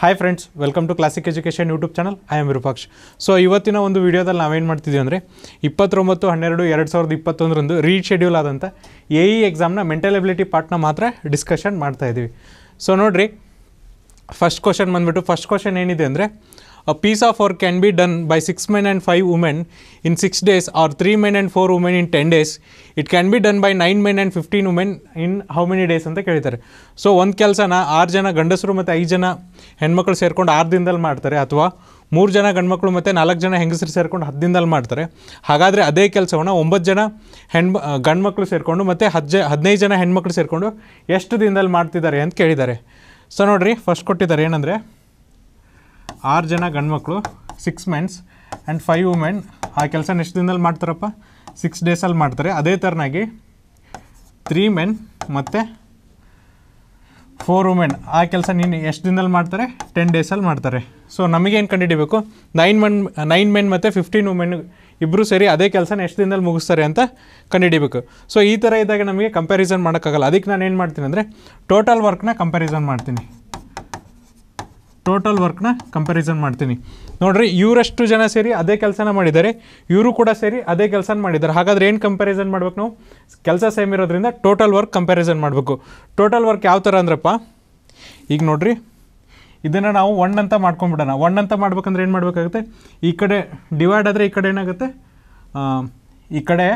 Hi friends welcome to classic education YouTube channel I am Virupaksh so ಇವತ್ತಿನ ಒಂದು ವಿಡಿಯೋದಲ್ಲಿ ನಾವೇನು ಮಾಡ್ತಿದ್ದೀವಿ ಅಂದರೆ ಇಪ್ಪತ್ತೊಂಬತ್ತು ಹನ್ನೆರಡು ಎರಡು ಸಾವಿರದ ಇಪ್ಪತ್ತೊಂದರಂದು ರೀಶೆಡ್ಯೂಲ್ ಆದಂಥ ಎ ಇ ಎಕ್ಸಾಮ್ನ ಮೆಂಟಲ್ ಎಬಿಲಿಟಿ ಪಾರ್ಟ್ನ ಮಾತ್ರ ಡಿಸ್ಕಷನ್ ಮಾಡ್ತಾ ಇದ್ದೀವಿ ಸೊ ನೋಡಿರಿ ಫಸ್ಟ್ ಕ್ವಶನ್ ಬಂದುಬಿಟ್ಟು ಫಸ್ಟ್ ಕ್ವಶನ್ ಏನಿದೆ ಅಂದರೆ a piece of work can be done by 6 men and 5 women in 6 days or 3 men and 4 women in 10 days. It can be done by 9 men and 15 women in how many days ಅಂತ ಕೇಳ್ತಾರೆ so ಒಂದು ಕೆಲಸನ ಆರು ಜನ ಗಂಡಸರು ಮತ್ತು ಐದು ಜನ ಹೆಣ್ಮಕ್ಳು ಸೇರ್ಕೊಂಡು ಆರು ದಿನದಲ್ಲಿ ಮಾಡ್ತಾರೆ ಅಥವಾ ಮೂರು ಜನ ಗಂಡ್ಮಕ್ಳು ಮತ್ತು ನಾಲ್ಕು ಜನ ಹೆಂಗಸರು ಸೇರ್ಕೊಂಡು ಹತ್ತು ದಿನದಲ್ಲಿ ಮಾಡ್ತಾರೆ ಹಾಗಾದರೆ ಅದೇ ಕೆಲಸವನ್ನು ಒಂಬತ್ತು ಜನ ಹೆಣ್ಮ ಗಂಡ್ಮಕ್ಳು ಸೇರಿಕೊಂಡು ಮತ್ತು ಹತ್ತು ಜ ಹದಿನೈದು ಜನ ಹೆಣ್ಮಕ್ಳು ಸೇರಿಕೊಂಡು ಎಷ್ಟು ದಿನದಲ್ಲಿ ಮಾಡ್ತಿದ್ದಾರೆ ಅಂತ ಕೇಳಿದ್ದಾರೆ ಸೊ ನೋಡಿರಿ ಫಸ್ಟ್ ಕೊಟ್ಟಿದ್ದಾರೆ ಏನಂದರೆ ಆರು ಜನ ಗಂಡ್ಮಕ್ಳು six mens and five women ಆ ಕೆಲಸನ ಎಷ್ಟು ದಿನದಲ್ಲಿ ಮಾಡ್ತಾರಪ್ಪ ಸಿಕ್ಸ್ ಡೇಸಲ್ಲಿ ಮಾಡ್ತಾರೆ ಅದೇ ಥರನಾಗಿ ತ್ರೀ ಮೆನ್ ಮತ್ತು ಫೋರ್ ವುಮೆನ್ ಆ ಕೆಲಸ ನೀನು ಎಷ್ಟು ದಿನದಲ್ಲಿ ಮಾಡ್ತಾರೆ ಟೆನ್ ಡೇಸಲ್ಲಿ ಮಾಡ್ತಾರೆ ಸೊ ನಮಗೇನು ಕಂಡುಹಿಡಿಬೇಕು ನೈನ್ ಮೆನ್ ನೈನ್ ಮೆನ್ ಮತ್ತು ಫಿಫ್ಟೀನ್ ವುಮೆನ್ ಇಬ್ಬರು ಸೇರಿ ಅದೇ ಕೆಲಸನ ಎಷ್ಟು ದಿನದಲ್ಲಿ ಮುಗಿಸ್ತಾರೆ ಅಂತ ಕಂಡುಹಿಡಿಬೇಕು ಸೊ ಈ ಥರ ಇದ್ದಾಗ ನಮಗೆ ಕಂಪ್ಯಾರಿಸನ್ ಮಾಡೋಕ್ಕಾಗಲ್ಲ ಅದಕ್ಕೆ ನಾನು ಏನು ಮಾಡ್ತೀನಿ ಅಂದರೆ ಟೋಟಲ್ ವರ್ಕ್ನ ಕಂಪ್ಯಾರಿಸನ್ ಮಾಡ್ತೀನಿ ಟೋಟಲ್ ವರ್ಕ್ನ ಕಂಪ್ಯಾರಿಸನ್ ಮಾಡ್ತೀನಿ ನೋಡ್ರಿ ಇವರಷ್ಟು ಜನ ಸೇರಿ ಅದೇ ಕೆಲಸನ ಮಾಡಿದ್ದಾರೆ ಇವರು ಕೂಡ ಸೇರಿ ಅದೇ ಕೆಲಸ ಮಾಡಿದ್ದಾರೆ ಹಾಗಾದ್ರೆ ಏನು ಕಂಪ್ಯಾರಿಸನ್ ಮಾಡ್ಬೇಕು ನಾವು ಕೆಲಸ ಸೇಮ್ ಇರೋದ್ರಿಂದ ಟೋಟಲ್ ವರ್ಕ್ ಕಂಪ್ಯಾರಿಸನ್ ಮಾಡಬೇಕು ಟೋಟಲ್ ವರ್ಕ್ ಯಾವ ಥರ ಅಂದ್ರಪ್ಪ ಈಗ ನೋಡ್ರಿ ಇದನ್ನು ನಾವು ಒನ್ ಅಂತ ಮಾಡ್ಕೊಂಬಿಡೋಣ ಒನ್ ಅಂತ ಮಾಡ್ಬೇಕಂದ್ರೆ ಏನು ಮಾಡಬೇಕಾಗುತ್ತೆ ಈ ಕಡೆ ಡಿವೈಡ್ ಆದರೆ ಈ ಕಡೆ ಏನಾಗುತ್ತೆ ಈ ಕಡೆ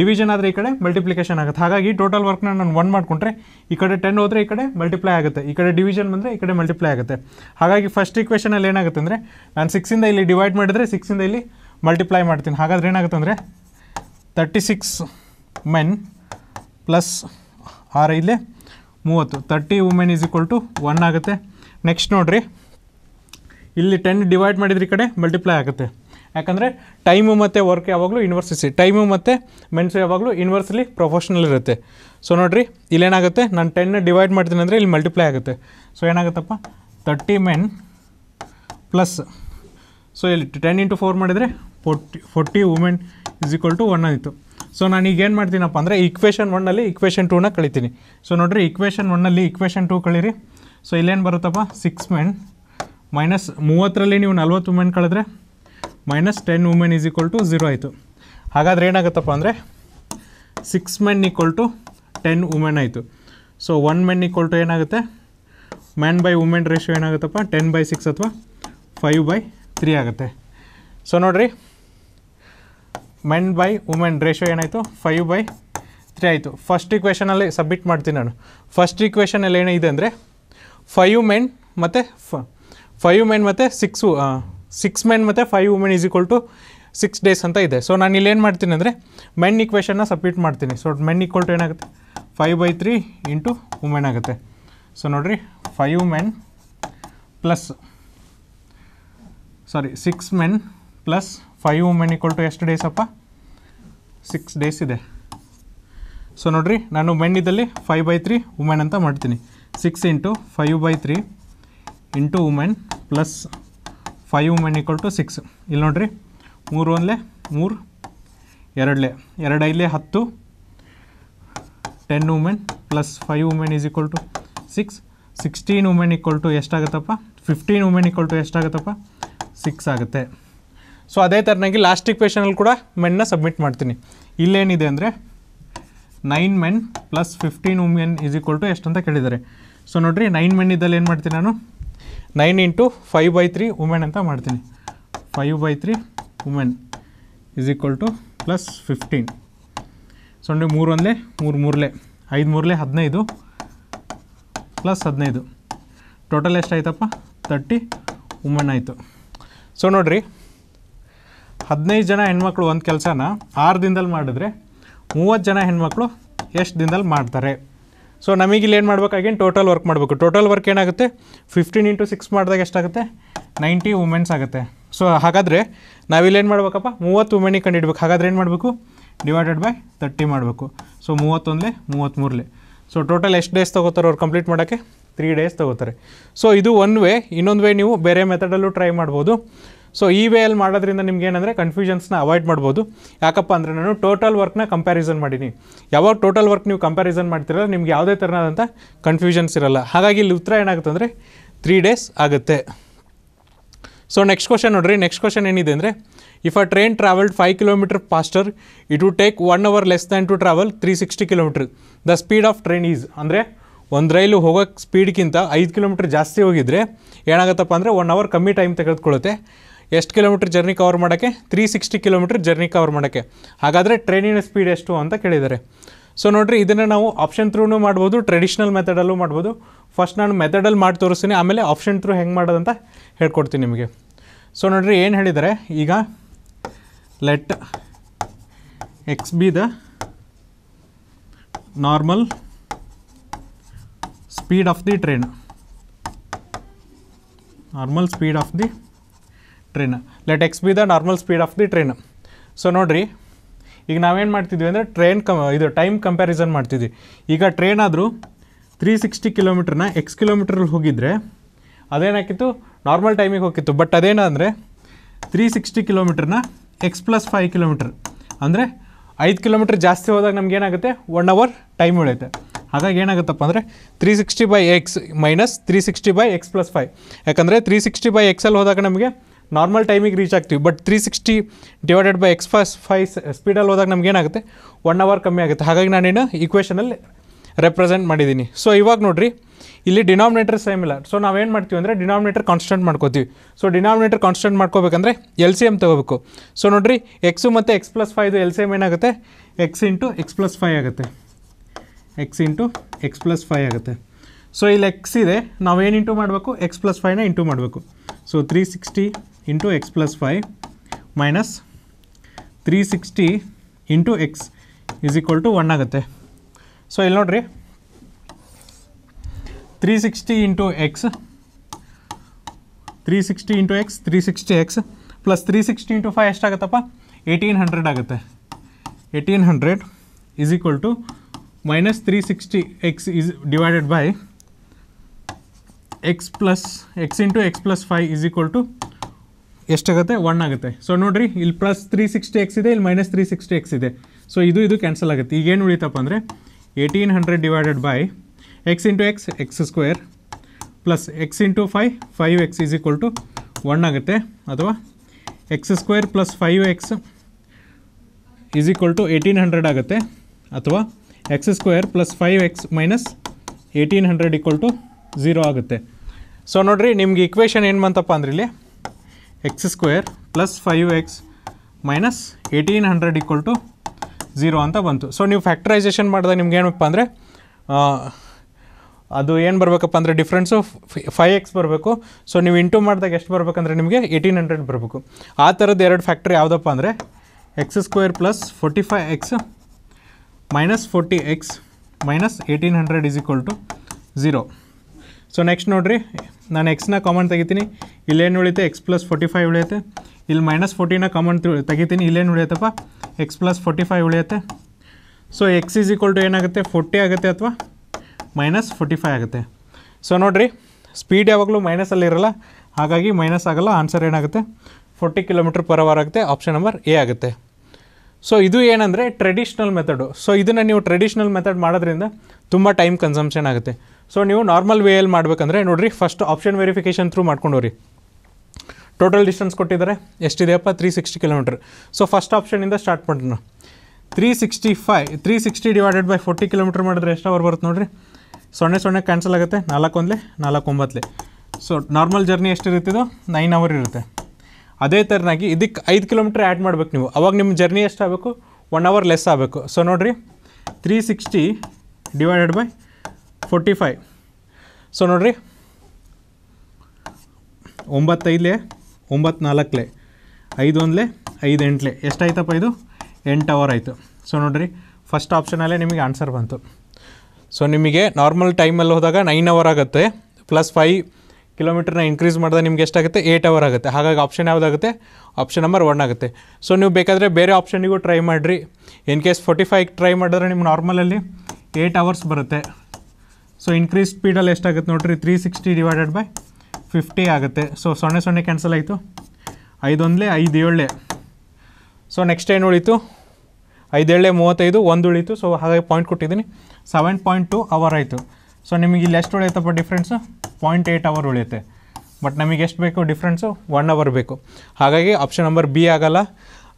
ಡಿವಿಷನ್ ಆದರೆ ಈ ಕಡೆ ಮಲ್ಟಿಪ್ಲಿಕೇಶನ್ ಆಗುತ್ತೆ ಹಾಗಾಗಿ ಟೋಟಲ್ ವರ್ಕ್ನ ನಾನು ಒನ್ ಮಾಡಿಕೊಂಡ್ರೆ ಈ ಕಡೆ ಟೆನ್ ಹೋದರೆ ಈ ಕಡೆ ಮಲ್ಟಿಪ್ಲೈ ಆಗುತ್ತೆ ಈ ಕಡೆ ಡಿವಿಷನ್ ಬಂದರೆ ಈ ಕಡೆ ಮಲ್ಟಿಪ್ಲೈ ಆಗುತ್ತೆ ಹಾಗಾಗಿ ಫಸ್ಟ್ ಇಕ್ವೇಷನಲ್ಲಿ ಏನಾಗುತ್ತೆ ಅಂದರೆ ನಾನು ಸಿಕ್ಸಿಂದ ಇಲ್ಲಿ ಡಿವೈಡ್ ಮಾಡಿದರೆ ಸಿಕ್ಸಿಂದ ಇಲ್ಲಿ ಮಲ್ಟಿಪ್ಲೈ ಮಾಡ್ತೀನಿ ಹಾಗಾದರೆ ಏನಾಗುತ್ತೆ ಅಂದರೆ ತರ್ಟಿ ಸಿಕ್ಸ್ ಮೆನ್ ಪ್ಲಸ್ ಆರ್ ಇಲ್ಲೇ ಮೂವತ್ತು thirty women is equal to one ಆಗುತ್ತೆ ನೆಕ್ಸ್ಟ್ ನೋಡಿರಿ ಇಲ್ಲಿ ಟೆನ್ ಡಿವೈಡ್ ಮಾಡಿದ್ರೆ ಈ ಕಡೆ ಮಲ್ಟಿಪ್ಲೈ ಆಗುತ್ತೆ ಯಾಕಂದರೆ ಟೈಮು ಮತ್ತು ವರ್ಕ್ ಯಾವಾಗಲೂ ಇನ್ವರ್ಸಿಸಿ ಟೈಮು ಮತ್ತು ಮೆನ್ಸು ಯಾವಾಗಲೂ ಇನ್ವರ್ಸ್ಲಿ ಪ್ರೊಫೆಷ್ನಲ್ ಇರುತ್ತೆ ಸೊ ನೋಡಿರಿ ಇಲ್ಲೇನಾಗುತ್ತೆ ನಾನು ಟೆನ್ನ ಡಿವೈಡ್ ಮಾಡ್ತೀನಿ ಅಂದರೆ ಇಲ್ಲಿ ಮಲ್ಟಿಪ್ಲೈ ಆಗುತ್ತೆ ಸೊ ಏನಾಗುತ್ತಪ್ಪ ತರ್ಟಿ ಮೆನ್ ಪ್ಲಸ್ ಸೊ ಇಲ್ಲಿ ಟೆನ್ ಇಂಟು ಫೋರ್ ಮಾಡಿದರೆ forty forty women is equal to one ಆಯಿತು ಸೊ ನಾನು ಈಗ ಏನು ಮಾಡ್ತೀನಪ್ಪ ಅಂದರೆ ಇಕ್ವೇಷನ್ ಒನ್ನಲ್ಲಿ ಇಕ್ವೇಷನ್ ಟೂನ ಕಳಿತೀನಿ ಸೊ ನೋಡಿರಿ ಇಕ್ವೇಷನ್ ಒನ್ನಲ್ಲಿ ಇಕ್ವೇಷನ್ ಟೂ ಕಳೀರಿ ಸೊ ಇಲ್ಲೇನು ಬರುತ್ತಪ್ಪ ಸಿಕ್ಸ್ ಮೆನ್ ಮೈನಸ್ ಮೂವತ್ತರಲ್ಲಿ ನೀವು ನಲ್ವತ್ತು ವುಮೆನ್ ಕಳೆದ್ರೆ minus ten women is equal to zero ಆಯಿತು ಹಾಗಾದರೆ ಏನಾಗುತ್ತಪ್ಪ ಅಂದರೆ six men equal to ten women ಆಯಿತು so one men equal to ಏನಾಗುತ್ತೆ ಮೆನ್ ಬೈ ವುಮೆನ್ ರೇಷಿಯೋ ಏನಾಗುತ್ತಪ್ಪ ಟೆನ್ ಬೈ ಸಿಕ್ಸ್ ಅಥವಾ ಫೈವ್ ಬೈ ತ್ರೀ ಆಗುತ್ತೆ ಸೊ ನೋಡಿರಿ ಮೆನ್ ಬೈ ವುಮೆನ್ ರೇಷಿಯೋ ಏನಾಯಿತು ಫೈವ್ ಬೈ ತ್ರೀ ಆಯಿತು ಫಸ್ಟ್ ಇಕ್ವೇಷನಲ್ಲಿ ಸಬ್ಮಿಟ್ ಮಾಡ್ತೀನಿ ನಾನು ಫಸ್ಟ್ ಇಕ್ವೇಷನಲ್ಲಿ ಏನಿದೆ ಅಂದರೆ ಫೈವ್ ಮೆನ್ ಮತ್ತು ಫ ಫೈವ್ ಮೆನ್ ಮತ್ತು ಸಿಕ್ಸು ಸಿಕ್ಸ್ ಮೆನ್ ಮತ್ತು five women is equal to six days ಅಂತ ಇದೆ ಸೊ ನಾನು ಇಲ್ಲಿ ಏನು ಮಾಡ್ತೀನಿ ಅಂದರೆ ಮೆನ್ ಇಕ್ವೇಷನ್ನ ಸಬ್ಮಿಟ್ ಮಾಡ್ತೀನಿ ಸೊ ಮೆನ್ ಈಕ್ವಲ್ ಟು ಏನಾಗುತ್ತೆ five by three into women ಆಗುತ್ತೆ ಸೊ ನೋಡಿರಿ five men plus sorry six men plus five women equal to ಎಷ್ಟು ಡೇಸಪ್ಪ ಸಿಕ್ಸ್ ಡೇಸ್ ಇದೆ ಸೊ ನೋಡಿರಿ ನಾನು ಮೆನ್ ಇದ್ದಲ್ಲಿ ಫೈವ್ ಬೈ ತ್ರೀ ವುಮೆನ್ ಅಂತ ಮಾಡ್ತೀನಿ six into five by three into women plus five men equal to six ಇಲ್ಲಿ ನೋಡ್ರಿ ಮೂರು ಒಂದಲೇ ಮೂರು ಎರಡಲೇ ಎರಡು ಐಲೆ ಹತ್ತು ten women plus five women is equal to six sixteen women equal to ಎಷ್ಟಾಗುತ್ತಪ್ಪ ಫಿಫ್ಟೀನ್ ವುಮೆನ್ ಈಕ್ವಲ್ ಟು ಎಷ್ಟಾಗುತ್ತಪ್ಪ ಸಿಕ್ಸ್ ಆಗುತ್ತೆ ಸೊ ಅದೇ ಥರನಾಗಿ ಲಾಸ್ಟ್ ಇಕ್ವೇಷನಲ್ಲಿ ಕೂಡ ಮೆನ್ನ ಸಬ್ಮಿಟ್ ಮಾಡ್ತೀನಿ ಇಲ್ಲೇನಿದೆ ಅಂದರೆ nine men plus fifteen women is equal to ಎಷ್ಟಂತ ಕೇಳಿದ್ದಾರೆ ಸೊ ನೋಡಿರಿ ನೈನ್ ಮೆನ್ ಇದ್ದಲ್ಲಿ ಏನು ಮಾಡ್ತೀನಿ ನಾನು nine into five by three women ಅಂತ ಮಾಡ್ತೀನಿ five by three women is equal to plus fifteen so ಸೊಂಡೆ ಮೂರು ಒಂದೇ ಮೂರು ಮೂರಲೆ ಐದು ಮೂರಲೆ ಹದಿನೈದು ಪ್ಲಸ್ ಹದಿನೈದು ಟೋಟಲ್ ಎಷ್ಟಾಯ್ತಪ್ಪ ತರ್ಟಿ ವುಮೆನ್ ಆಯಿತು ಸೊ ನೋಡಿರಿ ಹದಿನೈದು ಜನ ಹೆಣ್ಮಕ್ಳು ಒಂದು ಕೆಲಸನ ಆರು ದಿನದಲ್ಲಿ ಮಾಡಿದ್ರೆ ಮೂವತ್ತು ಜನ ಹೆಣ್ಮಕ್ಳು ಎಷ್ಟು ದಿನದಲ್ಲಿ ಮಾಡ್ತಾರೆ ಸೊ ನಮಗಿಲ್ಲಿ ಏನು ಮಾಡಬೇಕಾಗಿ ಟೋಟಲ್ ವರ್ಕ್ ಮಾಡಬೇಕು ಟೋಟಲ್ ವರ್ಕ್ ಏನಾಗುತ್ತೆ ಫಿಫ್ಟೀನ್ ಇಂಟು ಸಿಕ್ಸ್ ಮಾಡಿದಾಗ ಎಷ್ಟಾಗುತ್ತೆ ನೈಂಟಿ ವುಮೆನ್ಸ್ ಆಗುತ್ತೆ ಸೊ ಹಾಗಾದರೆ ನಾವಿಲ್ಲೇನು ಮಾಡಬೇಕಪ್ಪ ಮೂವತ್ತು ವುಮೆನಿಗೆ ಕಂಡಿಡ್ಬೇಕು ಹಾಗಾದ್ರೆ ಏನು ಮಾಡಬೇಕು ಡಿವೈಡೆಡ್ ಬೈ ತರ್ಟಿ ಮಾಡಬೇಕು ಸೊ ಮೂವತ್ತೊಂದೇ ಮೂವತ್ತ್ಮೂರಲೇ ಸೊ ಟೋಟಲ್ ಎಷ್ಟು ಡೇಸ್ ತೊಗೋತಾರೆ ಅವ್ರು ಕಂಪ್ಲೀಟ್ ಮಾಡೋಕ್ಕೆ ತ್ರೀ ಡೇಸ್ ತೊಗೋತಾರೆ ಸೊ ಇದು ಒನ್ ವೇ ಇನ್ನೊಂದು ವೇ ನೀವು ಬೇರೆ ಮೆಥಡಲ್ಲೂ ಟ್ರೈ ಮಾಡ್ಬೋದು ಸೊ ಈ ವೇಯಲ್ಲಿ ಮಾಡೋದ್ರಿಂದ ನಿಮ್ಗೆ ಏನಂದರೆ ಕನ್ಫ್ಯೂಷನ್ಸ್ನ ಅವಾಯ್ಡ್ ಮಾಡ್ಬೋದು ಯಾಕಪ್ಪ ಅಂದರೆ ನಾನು ಟೋಟಲ್ ವರ್ಕ್ನ ಕಂಪ್ಯಾರಿಸನ್ ಮಾಡೀನಿ ಯಾವಾಗ ಟೋಟಲ್ ವರ್ಕ್ ನೀವು ಕಂಪ್ಯಾರಿಸನ್ ಮಾಡ್ತಿರಲ್ಲ ನಿಮ್ಗೆ ಯಾವುದೇ ಥರನಾದಂಥ ಕನ್ಫ್ಯೂಷನ್ಸ್ ಇರಲ್ಲ ಹಾಗಾಗಿ ಇಲ್ಲಿ ಉತ್ತರ ಏನಾಗುತ್ತೆ ಅಂದರೆ ತ್ರೀ ಡೇಸ್ ಆಗುತ್ತೆ ಸೊ ನೆಕ್ಸ್ಟ್ ಕ್ವಶನ್ ನೋಡ್ರಿ ನೆಕ್ಸ್ಟ್ ಕ್ವಶನ್ ಏನಿದೆ ಅಂದರೆ if a train travelled five kilometre faster it would take one hour less than to travel three sixty kilometre the speed of train is ಅಂದರೆ ಒಂದು ರೈಲು ಹೋಗೋಕ್ಕೆ ಸ್ಪೀಡ್ಗಿಂತ ಐದು kilometre ಜಾಸ್ತಿ ಹೋಗಿದ್ರೆ ಏನಾಗುತ್ತಪ್ಪ ಅಂದರೆ ಒನ್ ಅವರ್ ಕಮ್ಮಿ ಟೈಮ್ ತೆಗೆದುಕೊಳ್ಳುತ್ತೆ ಎಷ್ಟು ಕಿಲೋಮೀಟ್ರ್ ಜರ್ನಿ ಕವರ್ ಮಾಡೋಕ್ಕೆ three sixty kilometre journey cover ಮಾಡೋಕ್ಕೆ ಹಾಗಾದರೆ ಟ್ರೈನಿನ ಸ್ಪೀಡ್ ಎಷ್ಟು ಅಂತ ಕೇಳಿದ್ದಾರೆ ಸೊ ನೋಡಿರಿ ಇದನ್ನು ನಾವು ಆಪ್ಷನ್ ಥ್ರೂನೂ ಮಾಡ್ಬೋದು ಟ್ರೆಡಿಷ್ನಲ್ ಮೆಥಡಲ್ಲೂ ಮಾಡ್ಬೋದು ಫಸ್ಟ್ ನಾನು ಮೆಥಡಲ್ಲಿ ಮಾಡಿ ತೋರಿಸ್ತೀನಿ ಆಮೇಲೆ ಆಪ್ಷನ್ ಥ್ರೂ ಹೆಂಗೆ ಮಾಡೋದಂತ ಹೇಳ್ಕೊಡ್ತೀನಿ ನಿಮಗೆ ಸೊ ನೋಡಿರಿ ಏನು ಹೇಳಿದ್ದಾರೆ ಈಗ let X be the normal speed of the train normal speed of the train let X be the normal speed of the train so ನೋಡಿರಿ ಈಗ ನಾವೇನು ಮಾಡ್ತಿದ್ವಿ ಅಂದರೆ ಟ್ರೈನ್ ಕಮ್ ಇದು ಟೈಮ್ ಕಂಪ್ಯಾರಿಸನ್ ಮಾಡ್ತಿದ್ವಿ ಈಗ ಟ್ರೈನ್ ಆದರೂ ತ್ರೀ ಸಿಕ್ಸ್ಟಿ ಕಿಲೋಮೀಟ್ರನ್ನ ಎಕ್ಸ್ ಕಿಲೋಮೀಟ್ರಲ್ಲಿ ಹೋಗಿದ್ದರೆ ಅದೇನಾಗಿತ್ತು ನಾರ್ಮಲ್ ಟೈಮಿಗೆ ಹೋಗಿತ್ತು ಬಟ್ ಅದೇನಂದರೆ ತ್ರೀ ಸಿಕ್ಸ್ಟಿ ಕಿಲೋಮೀಟ್ರನ್ನ ಎಕ್ಸ್ ಪ್ಲಸ್ ಫೈವ್ ಕಿಲೋಮೀಟ್ರ್ ಅಂದರೆ ಐದು ಕಿಲೋಮೀಟ್ರ್ ಜಾಸ್ತಿ ಹೋದಾಗ ನಮ್ಗೆ ಏನಾಗುತ್ತೆ ಒನ್ ಅವರ್ ಟೈಮ್ ಉಳಿಯುತ್ತೆ ಹಾಗಾಗಿ ಏನಾಗುತ್ತಪ್ಪ ಅಂದರೆ three sixty by x minus three sixty by x plus five ಯಾಕಂದರೆ ತ್ರೀ ಸಿಕ್ಸ್ಟಿ ಬೈ ಎಕ್ಸಲ್ಲಿ ಹೋದಾಗ ನಮಗೆ ನಾರ್ಮಲ್ ಟೈಮಿಗೆ ರೀಚ್ ಆಗ್ತೀವಿ but three sixty divided by x plus five ಸ್ಪೀಡಲ್ಲಿ ಹೋದಾಗ ನಮಗೇನಾಗುತ್ತೆ ಒನ್ ಅವರ್ ಕಮ್ಮಿ ಆಗುತ್ತೆ ಹಾಗಾಗಿ ನಾನೇನು ಈಕ್ವೇಷನಲ್ಲಿ ರೆಪ್ರೆಸೆಂಟ್ ಮಾಡಿದ್ದೀನಿ ಸೊ ಇವಾಗ ನೋಡಿರಿ ಇಲ್ಲಿ ಡಿನಾಮಿನೇಟರ್ ಸೇಮ್ ಇಲ್ಲ ಸೊ ನಾವೇನು ಮಾಡ್ತೀವಿ ಅಂದರೆ ಡಿನಾಮಿನೇಟರ್ ಕಾನ್ಸ್ಟೆಂಟ್ ಮಾಡ್ಕೋತೀವಿ ಸೊ ಡಿನಾಮಿನೇಟರ್ ಕಾನ್ಸ್ಟೆಂಟ್ ಮಾಡ್ಕೋಬೇಕಂದ್ರೆ ಎಲ್ ಸಿ ಎಮ್ ತೊಗೋಬೇಕು ಸೊ ನೋಡಿರಿ ಎಕ್ಸು ಮತ್ತು x plus five L C M ಏನಾಗುತ್ತೆ x into x plus five ಆಗುತ್ತೆ x into x plus five ಆಗುತ್ತೆ ಸೊ ಇಲ್ಲಿ ಎಕ್ಸ್ ಇದೆ ನಾವೇನು ಇಂಟು ಮಾಡಬೇಕು ಎಕ್ಸ್ ಪ್ಲಸ್ ಫೈನ ಇಂಟು ಮಾಡಬೇಕು so three sixty into x plus five minus three sixty into x is equal to one आगते so इ नोड़ी three sixty into x three sixty into x three sixty x plus three sixty into five एस्टा eighteen hundred आगते eighteen hundred is equal to minus three sixty x is divided by x plus x into x plus five is equal to ಎಷ್ಟಾಗುತ್ತೆ one ಆಗುತ್ತೆ so ನೋಡಿರಿ ಇಲ್ಲಿ plus three sixty x ಇದೆ ಇಲ್ಲಿ minus three sixty x ಇದೆ so ಇದು ಇದು cancel ಆಗುತ್ತೆ ಈಗೇನು ಉಳಿತಪ್ಪ ಅಂದರೆ eighteen hundred divided by x into x x square plus x into ಫೈ five x is equal to one ಆಗುತ್ತೆ ಅಥವಾ x square plus five x is equal to eighteen hundred ಆಗುತ್ತೆ ಅಥವಾ x square plus five x minus eighteen hundred equal to zero ಆಗುತ್ತೆ so ನೋಡಿರಿ ನಿಮ್ಗೆ equation ಏನು ಬಂತಪ್ಪ ಅಂದ್ರೆ ಇಲ್ಲಿ x square plus five x minus eighteen hundred equal to zero ಅಂತ ಬಂತು ಸೊ ನೀವು ಫ್ಯಾಕ್ಟ್ರೈಸೇಷನ್ ಮಾಡಿದಾಗ ನಿಮ್ಗೆ ಏನಪ್ಪ ಅಂದರೆ ಅದು ಏನು ಬರಬೇಕಪ್ಪ ಅಂದರೆ ಡಿಫ್ರೆನ್ಸು ಫೈ ಎಕ್ಸ್ ಬರಬೇಕು ಸೊ ನೀವು ಇಂಟು ಮಾಡಿದಾಗ ಎಷ್ಟು ಬರಬೇಕಂದ್ರೆ ನಿಮಗೆ ಏಯ್ಟೀನ್ ಹಂಡ್ರೆಡ್ ಬರಬೇಕು ಆ ಥರದ್ದು ಎರಡು ಫ್ಯಾಕ್ಟ್ರಿ ಯಾವುದಪ್ಪ ಅಂದರೆ x square plus forty five x minus forty x minus eighteen hundred is equal to zero so next ನೋಡಿರಿ ನಾನು ಎಕ್ಸ್ನ ಕಾಮನ್ ತೆಗಿತೀನಿ ಇಲ್ಲೇನು ಉಳಿಯುತ್ತೆ ಎಕ್ಸ್ ಪ್ಲಸ್ ಫೋರ್ಟಿ ಫೈವ್ ಉಳಿಯುತ್ತೆ ಇಲ್ಲಿ ಮೈನಸ್ ಫೋರ್ಟಿನ ಕಾಮನ್ ತೆಗಿತೀನಿ ಇಲ್ಲೇನು ಉಳಿಯುತ್ತಪ್ಪ ಎಕ್ಸ್ ಪ್ಲಸ್ ಫೋರ್ಟಿ ಫೈವ್ ಉಳಿಯುತ್ತೆ so X is equal to ಏನಾಗುತ್ತೆ ಫೋರ್ಟಿ ಆಗುತ್ತೆ ಅಥವಾ ಮೈನಸ್ ಫೋರ್ಟಿ ಫೈವ್ ಆಗುತ್ತೆ ಸೊ ನೋಡಿರಿ ಸ್ಪೀಡ್ ಯಾವಾಗಲೂ ಮೈನಸಲ್ಲಿ ಇರಲ್ಲ ಹಾಗಾಗಿ ಮೈನಸ್ ಆಗಲ್ಲ ಆನ್ಸರ್ ಏನಾಗುತ್ತೆ ಫೋರ್ಟಿ ಕಿಲೋಮೀಟ್ರ್ ಪರ್ ಅವರ್ ಆಗುತ್ತೆ ಆಪ್ಷನ್ ನಂಬರ್ ಎ ಆಗುತ್ತೆ ಸೊ ಇದು ಏನಂದರೆ ಟ್ರೆಡಿಷ್ನಲ್ ಮೆಥಡು ಸೊ ಇದನ್ನು ನೀವು ಟ್ರೆಡಿಷ್ನಲ್ ಮೆಥಡ್ ಮಾಡೋದ್ರಿಂದ ತುಂಬ ಟೈಮ್ ಕನ್ಸಂಪ್ಷನ್ ಆಗುತ್ತೆ ಸೊ ನೀವು ನಾರ್ಮಲ್ ವೇಯಲ್ಲಿ ಮಾಡಬೇಕಂದ್ರೆ ನೋಡಿರಿ ಫಸ್ಟ್ ಆಪ್ಷನ್ ವೆರಿಫಿಕೇಷನ್ ಥ್ರೂ ಮಾಡ್ಕೊಂಡು ಟೋಟಲ್ ಡಿಸ್ಟೆನ್ಸ್ ಕೊಟ್ಟಿದ್ದಾರೆ ಎಷ್ಟಿದೆಯಪ್ಪ three sixty kilometre so first ಆಪ್ಷನಿಂದ ಸ್ಟಾರ್ಟ್ ಮಾಡೋಣ three sixty five three sixty divided by forty kilometre ಮಾಡಿದ್ರೆ ಎಷ್ಟು ಅವರ್ ಬರುತ್ತೆ ನೋಡಿರಿ ಸೊನ್ನೆ ಸೊನ್ನೆ ಕ್ಯಾನ್ಸಲ್ ಆಗುತ್ತೆ ನಾಲ್ಕೊಂದಲೆ ನಾಲ್ಕು ಒಂಬತ್ತಲೆ ಸೊ ನಾರ್ಮಲ್ ಜರ್ನಿ ಎಷ್ಟಿರುತ್ತಿದೋ ನೈನ್ ಅವರ್ ಇರುತ್ತೆ ಅದೇ ಥರನಾಗಿ ಇದಕ್ಕೆ ಐದು ಕಿಲೋಮೀಟ್ರ್ ಆ್ಯಡ್ ಮಾಡಬೇಕು ನೀವು ಅವಾಗ ನಿಮ್ಮ ಜರ್ನಿ ಎಷ್ಟಾಗಬೇಕು ಒನ್ ಅವರ್ ಲೆಸ್ ಆಗಬೇಕು ಸೊ ನೋಡಿರಿ three sixty divided by forty five so ನೋಡಿರಿ ಒಂಬತ್ತೈದಲೇ ಒಂಬತ್ತು ನಾಲ್ಕಲೆ ಐದು ಒಂದಲೆ ಐದು ಎಂಟ್ಲೆ ಎಷ್ಟಾಯ್ತಪ್ಪ ಇದು ಎಂಟು ಅವರ್ ಆಯಿತು ಸೊ ನೋಡಿರಿ ಫಸ್ಟ್ ಆಪ್ಷನಲ್ಲೇ ನಿಮಗೆ ಆನ್ಸರ್ ಬಂತು ಸೊ ನಿಮಗೆ ನಾರ್ಮಲ್ ಟೈಮಲ್ಲಿ ಹೋದಾಗ ನೈನ್ ಅವರ್ ಆಗುತ್ತೆ ಪ್ಲಸ್ ಫೈ ಕಿಲೋಮೀಟ್ರನ್ನ ಇನ್ಕ್ರೀಸ್ ಮಾಡಿದಾಗ ನಿಮ್ಗೆ ಎಷ್ಟಾಗುತ್ತೆ ಏಯ್ಟ್ ಅವರ್ ಆಗುತ್ತೆ ಹಾಗಾಗಿ ಆಪ್ಷನ್ ಯಾವುದಾಗುತ್ತೆ ಆಪ್ಷನ್ ನಂಬರ್ ಒನ್ ಆಗುತ್ತೆ ಸೊ ನೀವು ಬೇಕಾದರೆ ಬೇರೆ ಆಪ್ಷನಿಗೂ ಟ್ರೈ ಮಾಡಿರಿ in case forty five try ಮಾಡಿದ್ರೆ ನಿಮ್ಗೆ ನಾರ್ಮಲಲ್ಲಿ ಏಯ್ಟ್ ಅವರ್ಸ್ ಬರುತ್ತೆ ಸೊ ಇನ್ಕ್ರೀಸ್ ಸ್ಪೀಡಲ್ಲಿ ಎಷ್ಟಾಗುತ್ತೆ ನೋಡಿರಿ three sixty divided by fifty ಆಗುತ್ತೆ ಸೊ ಸೊನ್ನೆ ಸೊನ್ನೆ ಕ್ಯಾನ್ಸಲ್ ಆಯಿತು ಐದೊಂದಲೆ ಐದು ಏಳೇ ಸೊ ನೆಕ್ಸ್ಟ್ ಏನು ಉಳಿತು ಐದೇಳೆ ಮೂವತ್ತೈದು ಒಂದು ಉಳಿತು ಸೊ ಹಾಗಾಗಿ ಪಾಯಿಂಟ್ ಕೊಟ್ಟಿದ್ದೀನಿ ಸೆವೆನ್ ಪಾಯಿಂಟ್ ಟು ಅವರ್ ಆಯಿತು ಸೊ ನಿಮಗೆ ಇಲ್ಲಿ ಎಷ್ಟು ಉಳಿಯುತ್ತಪ್ಪ ಡಿಫ್ರೆನ್ಸು ಪಾಯಿಂಟ್ ಏಯ್ಟ್ ಅವರ್ ಉಳಿಯುತ್ತೆ ಬಟ್ ನಮಗೆ ಎಷ್ಟು ಬೇಕು ಡಿಫ್ರೆನ್ಸು ಒನ್ ಅವರ್ ಬೇಕು ಹಾಗಾಗಿ ಆಪ್ಷನ್ ನಂಬರ್ ಬಿ ಆಗೋಲ್ಲ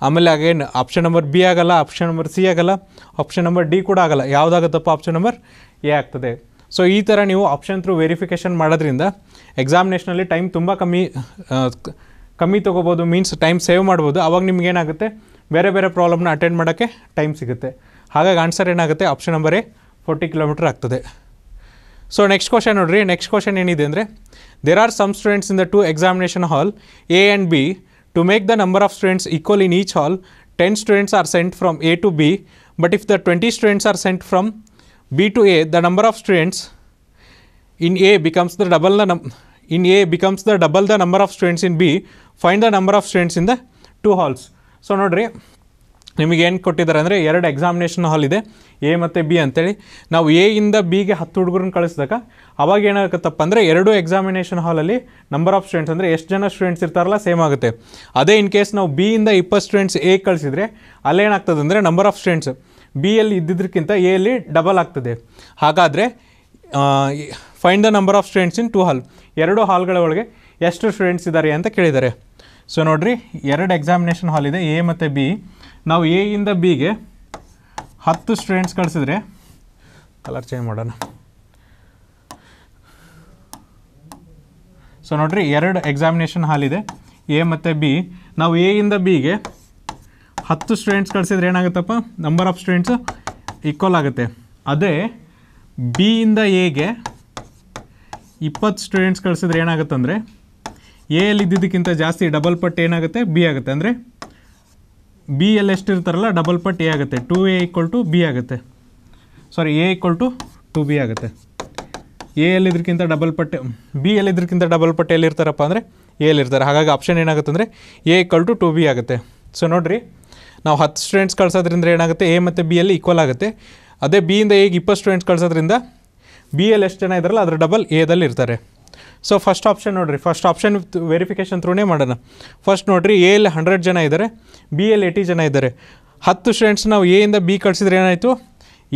ಆಮೇಲೆ ಅಗೇನ್ ಆಪ್ಷನ್ ನಂಬರ್ ಬಿ ಆಗಲ್ಲ ಆಪ್ಷನ್ ನಂಬರ್ ಸಿ ಆಗೋಲ್ಲ ಆಪ್ಷನ್ ನಂಬರ್ ಡಿ ಕೂಡ ಆಗೋಲ್ಲ ಯಾವುದಾಗುತ್ತಪ್ಪ ಆಪ್ಷನ್ ನಂಬರ್ ಎ ಆಗ್ತದೆ ಸೊ ಈ ಥರ ನೀವು ಆಪ್ಷನ್ ಥ್ರೂ ವೆರಿಫಿಕೇಶನ್ ಮಾಡೋದ್ರಿಂದ ಎಕ್ಸಾಮಿನೇಷನಲ್ಲಿ ಟೈಮ್ ತುಂಬ ಕಮ್ಮಿ ಕಮ್ಮಿ ತೊಗೋಬೋದು ಮೀನ್ಸ್ ಟೈಮ್ ಸೇವ್ ಮಾಡ್ಬೋದು ಅವಾಗ ನಿಮ್ಗೇನಾಗುತ್ತೆ ಬೇರೆ ಬೇರೆ ಪ್ರಾಬ್ಲಮ್ನ ಅಟೆಂಡ್ ಮಾಡೋಕ್ಕೆ ಟೈಮ್ ಸಿಗುತ್ತೆ ಹಾಗಾಗಿ ಆನ್ಸರ್ ಏನಾಗುತ್ತೆ option number A forty kilometre ಆಗ್ತದೆ ಸೊ ನೆಕ್ಸ್ಟ್ ಕ್ವಶನ್ ನೋಡಿರಿ ನೆಕ್ಸ್ಟ್ ಕ್ವಶನ್ ಏನಿದೆ ಅಂದರೆ there are some students in the two examination hall A and B to make the number of students equal in each hall ten students are sent from A to B but if the twenty students are sent from B to A the number of students in A becomes the ಡಬಲ್ನ ನಮ್ಮ in A becomes the double the number of students in B, find the number of students in the two halls. So ನೋಡಿರಿ ನಿಮಗೆ ಏನು ಕೊಟ್ಟಿದ್ದಾರೆ ಅಂದರೆ ಎರಡು examination hall ಇದೆ A ಮತ್ತು ಬಿ ಅಂತೇಳಿ ನಾವು ಎ ಇಂದ ಬಿಗೆ ಹತ್ತು ಹುಡುಗರನ್ನ ಕಳಿಸಿದಾಗ ಅವಾಗ ಏನಾಗುತ್ತಪ್ಪ ಅಂದರೆ ಎರಡು ಎಕ್ಸಾಮಿನೇಷನ್ ಹಾಲಲ್ಲಿ ನಂಬರ್ ಆಫ್ ಸ್ಟೂಡೆಂಟ್ಸ್ ಅಂದರೆ ಎಷ್ಟು ಜನ ಸ್ಟೂಡೆಂಟ್ಸ್ ಇರ್ತಾರಲ್ಲ ಸೇಮ್ ಆಗುತ್ತೆ ಅದೇ ಇನ್ ಕೇಸ್ ನಾವು ಬಿ ಇಂದ ಇಪ್ಪತ್ತು ಸ್ಟೂಡೆಂಟ್ಸ್ ಎ ಕಳಿಸಿದರೆ ಅಲ್ಲೇನಾಗ್ತದೆ ಅಂದರೆ ನಂಬರ್ ಆಫ್ ಸ್ಟೂಡೆಂಟ್ಸ್ ಬಿ ಎಲ್ಲಿ ಇದ್ದಿದ್ದಕ್ಕಿಂತ ಎಲ್ಲಿ ಡಬಲ್ ಆಗ್ತದೆ ಹಾಗಾದರೆ find the number of students in two hall ಎರಡು ಹಾಲ್ಗಳ ಒಳಗೆ ಎಷ್ಟು ಸ್ಟೂಡೆಂಟ್ಸ್ ಇದ್ದಾರೆ ಅಂತ ಕೇಳಿದ್ದಾರೆ ಸೊ ನೋಡಿರಿ ಎರಡು ಎಕ್ಸಾಮಿನೇಷನ್ ಹಾಲ್ ಇದೆ ಎ ಮತ್ತು ಬಿ ನಾವು ಎ ಇಂದ ಬಿಗೆ ಹತ್ತು ಸ್ಟೂಡೆಂಟ್ಸ್ ಕಳಿಸಿದ್ರೆ ಕಲರ್ ಚೇಂಜ್ ಮಾಡೋಣ ಸೊ ನೋಡ್ರಿ ಎರಡು ಎಕ್ಸಾಮಿನೇಷನ್ ಹಾಲ್ ಇದೆ ಎ ಮತ್ತು ಬಿ ನಾವು ಎ ಇಂದ ಬಿಗೆ ಹತ್ತು ಸ್ಟೂಡೆಂಟ್ಸ್ ಕಳಿಸಿದ್ರೆ ಏನಾಗುತ್ತಪ್ಪ ನಂಬರ್ ಆಫ್ ಸ್ಟೂಡೆಂಟ್ಸು ಈಕ್ವಲ್ ಆಗುತ್ತೆ ಅದೇ ಬಿ ಇಂದ ಎಗೆ ಇಪ್ಪತ್ತು ಸ್ಟೂಡೆಂಟ್ಸ್ ಕಳಿಸಿದ್ರೆ ಅಂದರೆ ಎ ಎಲ್ಲಿ ಇದ್ದಿದ್ದಕ್ಕಿಂತ ಜಾಸ್ತಿ ಡಬಲ್ ಪಟ್ ಏನಾಗುತ್ತೆ ಬಿ ಆಗುತ್ತೆ ಅಂದರೆ ಬಿ ಎಲ್ಲಿ ಇರ್ತಾರಲ್ಲ ಡಬಲ್ ಪಟ್ ಎ ಆಗುತ್ತೆ to A equal to B ಆಗುತ್ತೆ sorry A equal to two B ಆಗುತ್ತೆ ಎ ಎಲ್ಲಿದ್ದಕ್ಕಿಂತ ಡಬಲ್ ಪಟ್ಟೆ ಬಿ ಎಲ್ಲಿದ್ದಕ್ಕಿಂತ ಡಬಲ್ ಪಟ್ಟೆ ಎಲ್ಲಿರ್ತಾರಪ್ಪ ಅಂದರೆ ಎಲ್ಲಿರ್ತಾರೆ ಹಾಗಾಗಿ ಆಪ್ಷನ್ ಏನಾಗುತ್ತೆ ಅಂದರೆ A equal to two B ಆಗುತ್ತೆ ಸೊ ನೋಡಿರಿ ನಾವು ಹತ್ತು ಸ್ಟೂಡೆಂಟ್ಸ್ ಕಳ್ಸೋದ್ರಿಂದ ಏನಾಗುತ್ತೆ ಎ ಮತ್ತು ಬಿ ಎಲ್ಲಿ ಈಕ್ವಲ್ ಆಗುತ್ತೆ ಅದೇ ಬಿಯಿಂದ ಈಗ ಇಪ್ಪತ್ತು ಸ್ಟೂಡೆಂಟ್ಸ್ ಕಳ್ಸೋದ್ರಿಂದ ಬಿ ಎಲ್ ಎಷ್ಟು ಜನ ಇದ್ರಲ್ಲ ಅದರ ಡಬಲ್ ಎದಲ್ಲಿ ಇರ್ತಾರೆ ಸೊ ಫಸ್ಟ್ ಆಪ್ಷನ್ ನೋಡಿರಿ ಫಸ್ಟ್ ಆಪ್ಷನ್ ವಿತ್ ವೆರಿಫಿಕೇಶನ್ ಥ್ರೂನೇ ಮಾಡೋಣ ಫಸ್ಟ್ ನೋಡಿರಿ ಎ ಎಲ್ ಹಂಡ್ರೆಡ್ ಜನ ಇದ್ದಾರೆ ಬಿ ಎಲ್ ಏಯ್ಟಿ ಜನ ಇದ್ದಾರೆ ಹತ್ತು ಸ್ಟೂಡೆಂಟ್ಸ್ ನಾವು ಎ ಇಂದ ಬಿ ಕಳಿಸಿದ್ರೆ ಏನಾಯಿತು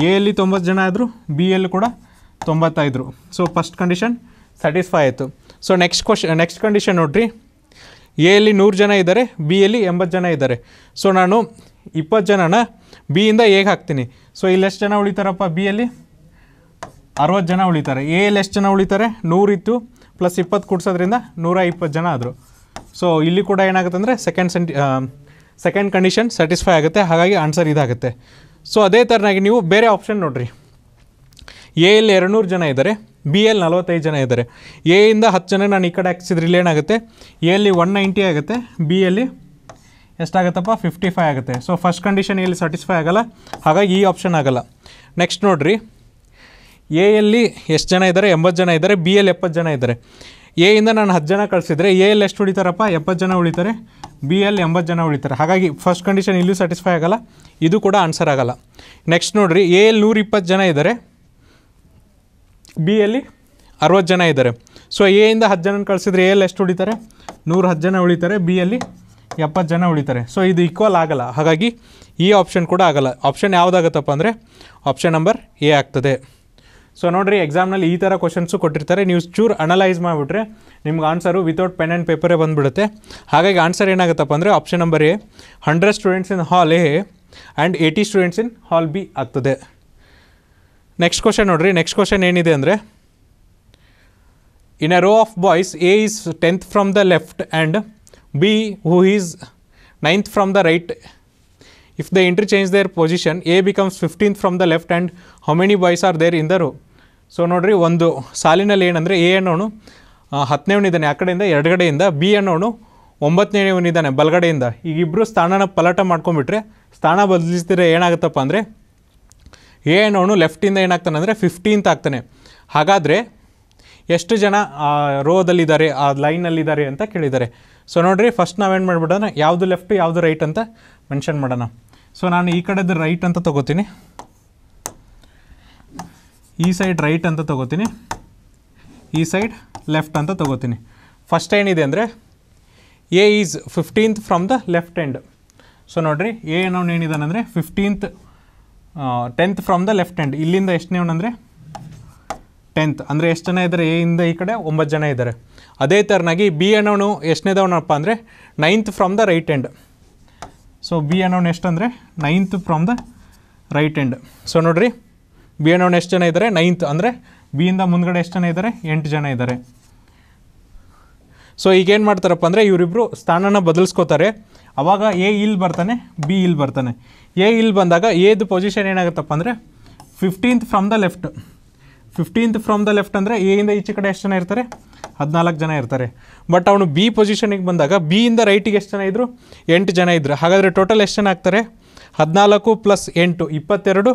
ಎ ಎಲ್ಲಿ ತೊಂಬತ್ತು ಜನ ಇದ್ದರು ಬಿ ಎಲ್ ಕೂಡ ತೊಂಬತ್ತಾಯಿದ್ರು ಸೊ ಫಸ್ಟ್ ಕಂಡೀಷನ್ ಸ್ಯಾಟಿಸ್ಫೈ ಆಯಿತು so next question next condition ನೋಡಿರಿ ಎ ಎಲ್ಲಿ ನೂರು ಜನ ಇದ್ದಾರೆ ಬಿ ಎಲ್ಲಿ ಎಂಬತ್ತು ಜನ ಇದ್ದಾರೆ ಸೊ ನಾನು ಇಪ್ಪತ್ತು ಜನನ ಬಿಯಿಂದ ಎಗೆ ಹಾಕ್ತೀನಿ ಸೊ ಇಲ್ಲೆಷ್ಟು ಜನ ಉಳಿತಾರಪ್ಪ ಬಿ ಎಲ್ಲಿ ಅರವತ್ತು ಜನ ಉಳಿತಾರೆ ಎ ಎಲ್ಲಿ ಎಷ್ಟು ಜನ ಉಳಿತಾರೆ ನೂರಿತ್ತು ಪ್ಲಸ್ ಇಪ್ಪತ್ತು ಕೊಡ್ಸೋದ್ರಿಂದ ನೂರ ಇಪ್ಪತ್ತು ಜನ ಆದರು ಸೊ ಇಲ್ಲಿ ಕೂಡ ಏನಾಗುತ್ತೆ ಅಂದರೆ ಸೆಕೆಂಡ್ ಸೆಂಟಿ ಸೆಕೆಂಡ್ ಕಂಡೀಷನ್ ಸ್ಯಾಟಿಸ್ಫೈ ಆಗುತ್ತೆ ಹಾಗಾಗಿ ಆನ್ಸರ್ ಇದಾಗುತ್ತೆ ಸೊ ಅದೇ ಥರನಾಗಿ ನೀವು ಬೇರೆ ಆಪ್ಷನ್ ನೋಡಿರಿ ಎ ಎಲ್ಲಿ ಎರಡುನೂರು ಜನ ಇದ್ದಾರೆ ಬಿ ಎಲ್ ನಲವತ್ತೈದು ಜನ ಇದ್ದಾರೆ ಎ ಇಂದ ಹತ್ತು ಜನ ನಾನು ಈ ಕಡೆ ಹಾಕ್ಸಿದ್ರೆ ಇಲ್ಲಿ ಏನಾಗುತ್ತೆ ಎಲ್ಲಿ ಒನ್ ನೈಂಟಿ ಆಗುತ್ತೆ ಬಿ ಎಲ್ಲಿ ಎಷ್ಟಾಗುತ್ತಪ್ಪ ಫಿಫ್ಟಿ ಫೈ ಆಗುತ್ತೆ ಸೊ ಫಸ್ಟ್ ಕಂಡೀಷನ್ ಎಲ್ಲಿ ಸ್ಯಾಟಿಸ್ಫೈ ಆಗೋಲ್ಲ ಹಾಗಾಗಿ ಈ ಆಪ್ಷನ್ ಆಗೋಲ್ಲ ನೆಕ್ಸ್ಟ್ ನೋಡಿರಿ ಎ ಎಲ್ಲಿ ಎಷ್ಟು ಜನ ಇದ್ದಾರೆ ಎಂಬತ್ತು ಜನ ಇದ್ದಾರೆ ಬಿ ಎಲ್ಲಿ ಎಪ್ಪತ್ತು ಜನ ಇದ್ದಾರೆ ಎ ಇಂದ ನಾನು ಹತ್ತು ಜನ ಕಳಿಸಿದರೆ ಎ ಎಲ್ಲಿ ಎಷ್ಟು ಉಳಿತಾರಪ್ಪ ಎಪ್ಪತ್ತು ಜನ ಉಳಿತಾರೆ ಬಿ ಎಲ್ಲಿ ಎಂಬತ್ತು ಜನ ಉಳಿತಾರೆ ಹಾಗಾಗಿ ಫಸ್ಟ್ ಕಂಡೀಷನ್ ಇಲ್ಲೂ ಸ್ಯಾಟಿಸ್ಫೈ ಆಗೋಲ್ಲ ಇದು ಕೂಡ ಆನ್ಸರ್ ಆಗೋಲ್ಲ ನೆಕ್ಸ್ಟ್ ನೋಡಿರಿ ಎ ಎಲ್ಲಿ ನೂರ ಇಪ್ಪತ್ತು ಜನ ಇದ್ದಾರೆ ಬಿ ಎಲ್ಲಿ ಅರವತ್ತು ಜನ ಇದ್ದಾರೆ ಸೊ ಎ ಇಂದ ಹತ್ತು ಜನ ಕಳಿಸಿದರೆ ಎ ಎಲ್ಲಿ ಎಷ್ಟು ಉಳಿತಾರೆ ನೂರು ಹತ್ತು ಜನ ಉಳಿತಾರೆ ಬಿ ಎಲ್ಲಿ ಎಪ್ಪತ್ತು ಜನ ಉಳಿತಾರೆ ಸೊ ಇದು ಈಕ್ವಲ್ ಆಗಲ್ಲ ಹಾಗಾಗಿ ಈ ಆಪ್ಷನ್ ಕೂಡ ಆಗಲ್ಲ ಆಪ್ಷನ್ ಯಾವುದಾಗತ್ತಪ್ಪ ಅಂದರೆ ಆಪ್ಷನ್ ನಂಬರ್ ಎ ಆಗ್ತದೆ ಸೊ ನೋಡಿರಿ ಎಕ್ಸಾಮ್ನಲ್ಲಿ ಈ ಥರ ಕ್ವಶನ್ಸು ಕೊಟ್ಟಿರ್ತಾರೆ ನೀವು ಚೂರು ಅನಲೈಸ್ ಮಾಡಿಬಿಟ್ರೆ ನಿಮ್ಗೆ ಆನ್ಸರು ವಿತೌಟ್ ಪೆನ್ ಆ್ಯಂಡ್ ಪೇಪರೇ ಬಂದುಬಿಡುತ್ತೆ ಹಾಗಾಗಿ ಆನ್ಸರ್ ಏನಾಗುತ್ತಪ್ಪ ಅಂದರೆ option number A hundred students in hall A and eighty students in hall B ಆಗ್ತದೆ ನೆಕ್ಸ್ಟ್ ಕ್ವಶನ್ ನೋಡಿರಿ ನೆಕ್ಸ್ಟ್ ಕ್ವಶನ್ ಏನಿದೆ ಅಂದರೆ in a row of boys A is tenth from the left and B who is ninth from the right If they interchange their position, A becomes 15th from the left and how many boys are there ಇಂದರು so ನೋಡಿರಿ ಒಂದು ಸಾಲಿನಲ್ಲಿ ಏನಂದರೆ A ಅನ್ನೋನು ಹತ್ತನೇವನಿದ್ದಾನೆ ಆ ಕಡೆಯಿಂದ ಎರಡುಗಡೆಯಿಂದ B ಅನ್ನೋನು ಒಂಬತ್ತನೇವನಿದ್ದಾನೆ ಬಲಗಡೆಯಿಂದ ಈಗ ಇಬ್ಬರು ಸ್ಥಾನನ ಪಲಾಟ ಮಾಡ್ಕೊಂಡ್ಬಿಟ್ರೆ ಸ್ಥಾನ ಬದಲಿಸಿದ್ರೆ ಏನಾಗುತ್ತಪ್ಪ ಅಂದರೆ ಎ ಅನ್ನೋನು ಲೆಫ್ಟಿಂದ ಏನಾಗ್ತಾನೆ ಅಂದರೆ ಫಿಫ್ಟೀಂತ್ ಆಗ್ತಾನೆ ಹಾಗಾದರೆ ಎಷ್ಟು ಜನ ಆ ರೋದಲ್ಲಿದ್ದಾರೆ ಆ ಲೈನಲ್ಲಿದ್ದಾರೆ ಅಂತ ಕೇಳಿದ್ದಾರೆ ಸೊ ನೋಡಿರಿ ಫಸ್ಟ್ ನಾವೇನು ಮಾಡ್ಬಿಟ್ಟಂದ್ರೆ ಯಾವುದು ಲೆಫ್ಟು ಯಾವುದು ರೈಟ್ ಅಂತ ಮೆನ್ಷನ್ ಮಾಡೋಣ ಸೊ ನಾನು ಈ ಕಡೆದು ರೈಟ್ ಅಂತ ತೊಗೋತೀನಿ ಈ ಸೈಡ್ ರೈಟ್ ಅಂತ ತೊಗೋತೀನಿ ಈ ಸೈಡ್ ಲೆಫ್ಟ್ ಅಂತ ತೊಗೋತೀನಿ ಫಸ್ಟ್ ಏನಿದೆ ಅಂದರೆ A is fifteenth from the left end so ನೋಡಿರಿ ಎ ಏನವನು ಏನಿದ್ದಾನೆ ಅಂದರೆ fifteenth tenth from the left end ಇಲ್ಲಿಂದ ಎಷ್ಟನೇವನಂದರೆ ಟೆಂತ್ ಅಂದರೆ ಎಷ್ಟು ಜನ ಇದ್ದಾರೆ ಎ ಇಂದ ಈ ಕಡೆ ಒಂಬತ್ತು ಜನ ಇದ್ದಾರೆ ಅದೇ ಥರನಾಗಿ ಬಿ ಅನ್ನೋನು ಎಷ್ಟನೇದವನಪ್ಪ ಅಂದರೆ ninth from the right end so B ಅನೌನ್ ಎಷ್ಟು ಅಂದರೆ ninth from the right end so ನೋಡ್ರಿ ಬಿ ಅನೌನ್ ಎಷ್ಟು ಜನ ಇದ್ದಾರೆ ನೈನ್ತ್ ಅಂದರೆ ಬಿಯಿಂದ ಮುಂದ್ಗಡೆ ಎಷ್ಟು ಜನ ಇದ್ದಾರೆ ಎಂಟು ಜನ ಇದ್ದಾರೆ ಸೊ ಈಗ ಏನು ಮಾಡ್ತಾರಪ್ಪ ಅಂದರೆ ಇವರಿಬ್ಬರು ಸ್ಥಾನನ ಬದಲಿಸ್ಕೋತಾರೆ ಆವಾಗ ಎ ಇಲ್ಲಿ ಬರ್ತಾನೆ ಬಿ ಇಲ್ಲಿ ಬರ್ತಾನೆ ಎ ಇಲ್ಲಿ ಬಂದಾಗ ಎದು ಪೊಸಿಷನ್ ಏನಾಗುತ್ತಪ್ಪ ಅಂದರೆ fifteenth from the left fifteenth from the left ಅಂದರೆ ಎಯಿಂದ ಈಚೆ ಕಡೆ ಎಷ್ಟು ಜನ ಇರ್ತಾರೆ ಹದಿನಾಲ್ಕು ಜನ ಇರ್ತಾರೆ ಬಟ್ ಅವನು ಬಿ ಪೊಸಿಷನಿಗೆ ಬಂದಾಗ ಬಿಯಿಂದ ರೈಟಿಗೆ ಎಷ್ಟು ಜನ ಇದ್ದರು ಎಂಟು ಜನ ಇದ್ದರು ಹಾಗಾದರೆ ಟೋಟಲ್ ಎಷ್ಟು ಜನ ಆಗ್ತಾರೆ ಹದಿನಾಲ್ಕು ಪ್ಲಸ್ ಎಂಟು ಇಪ್ಪತ್ತೆರಡು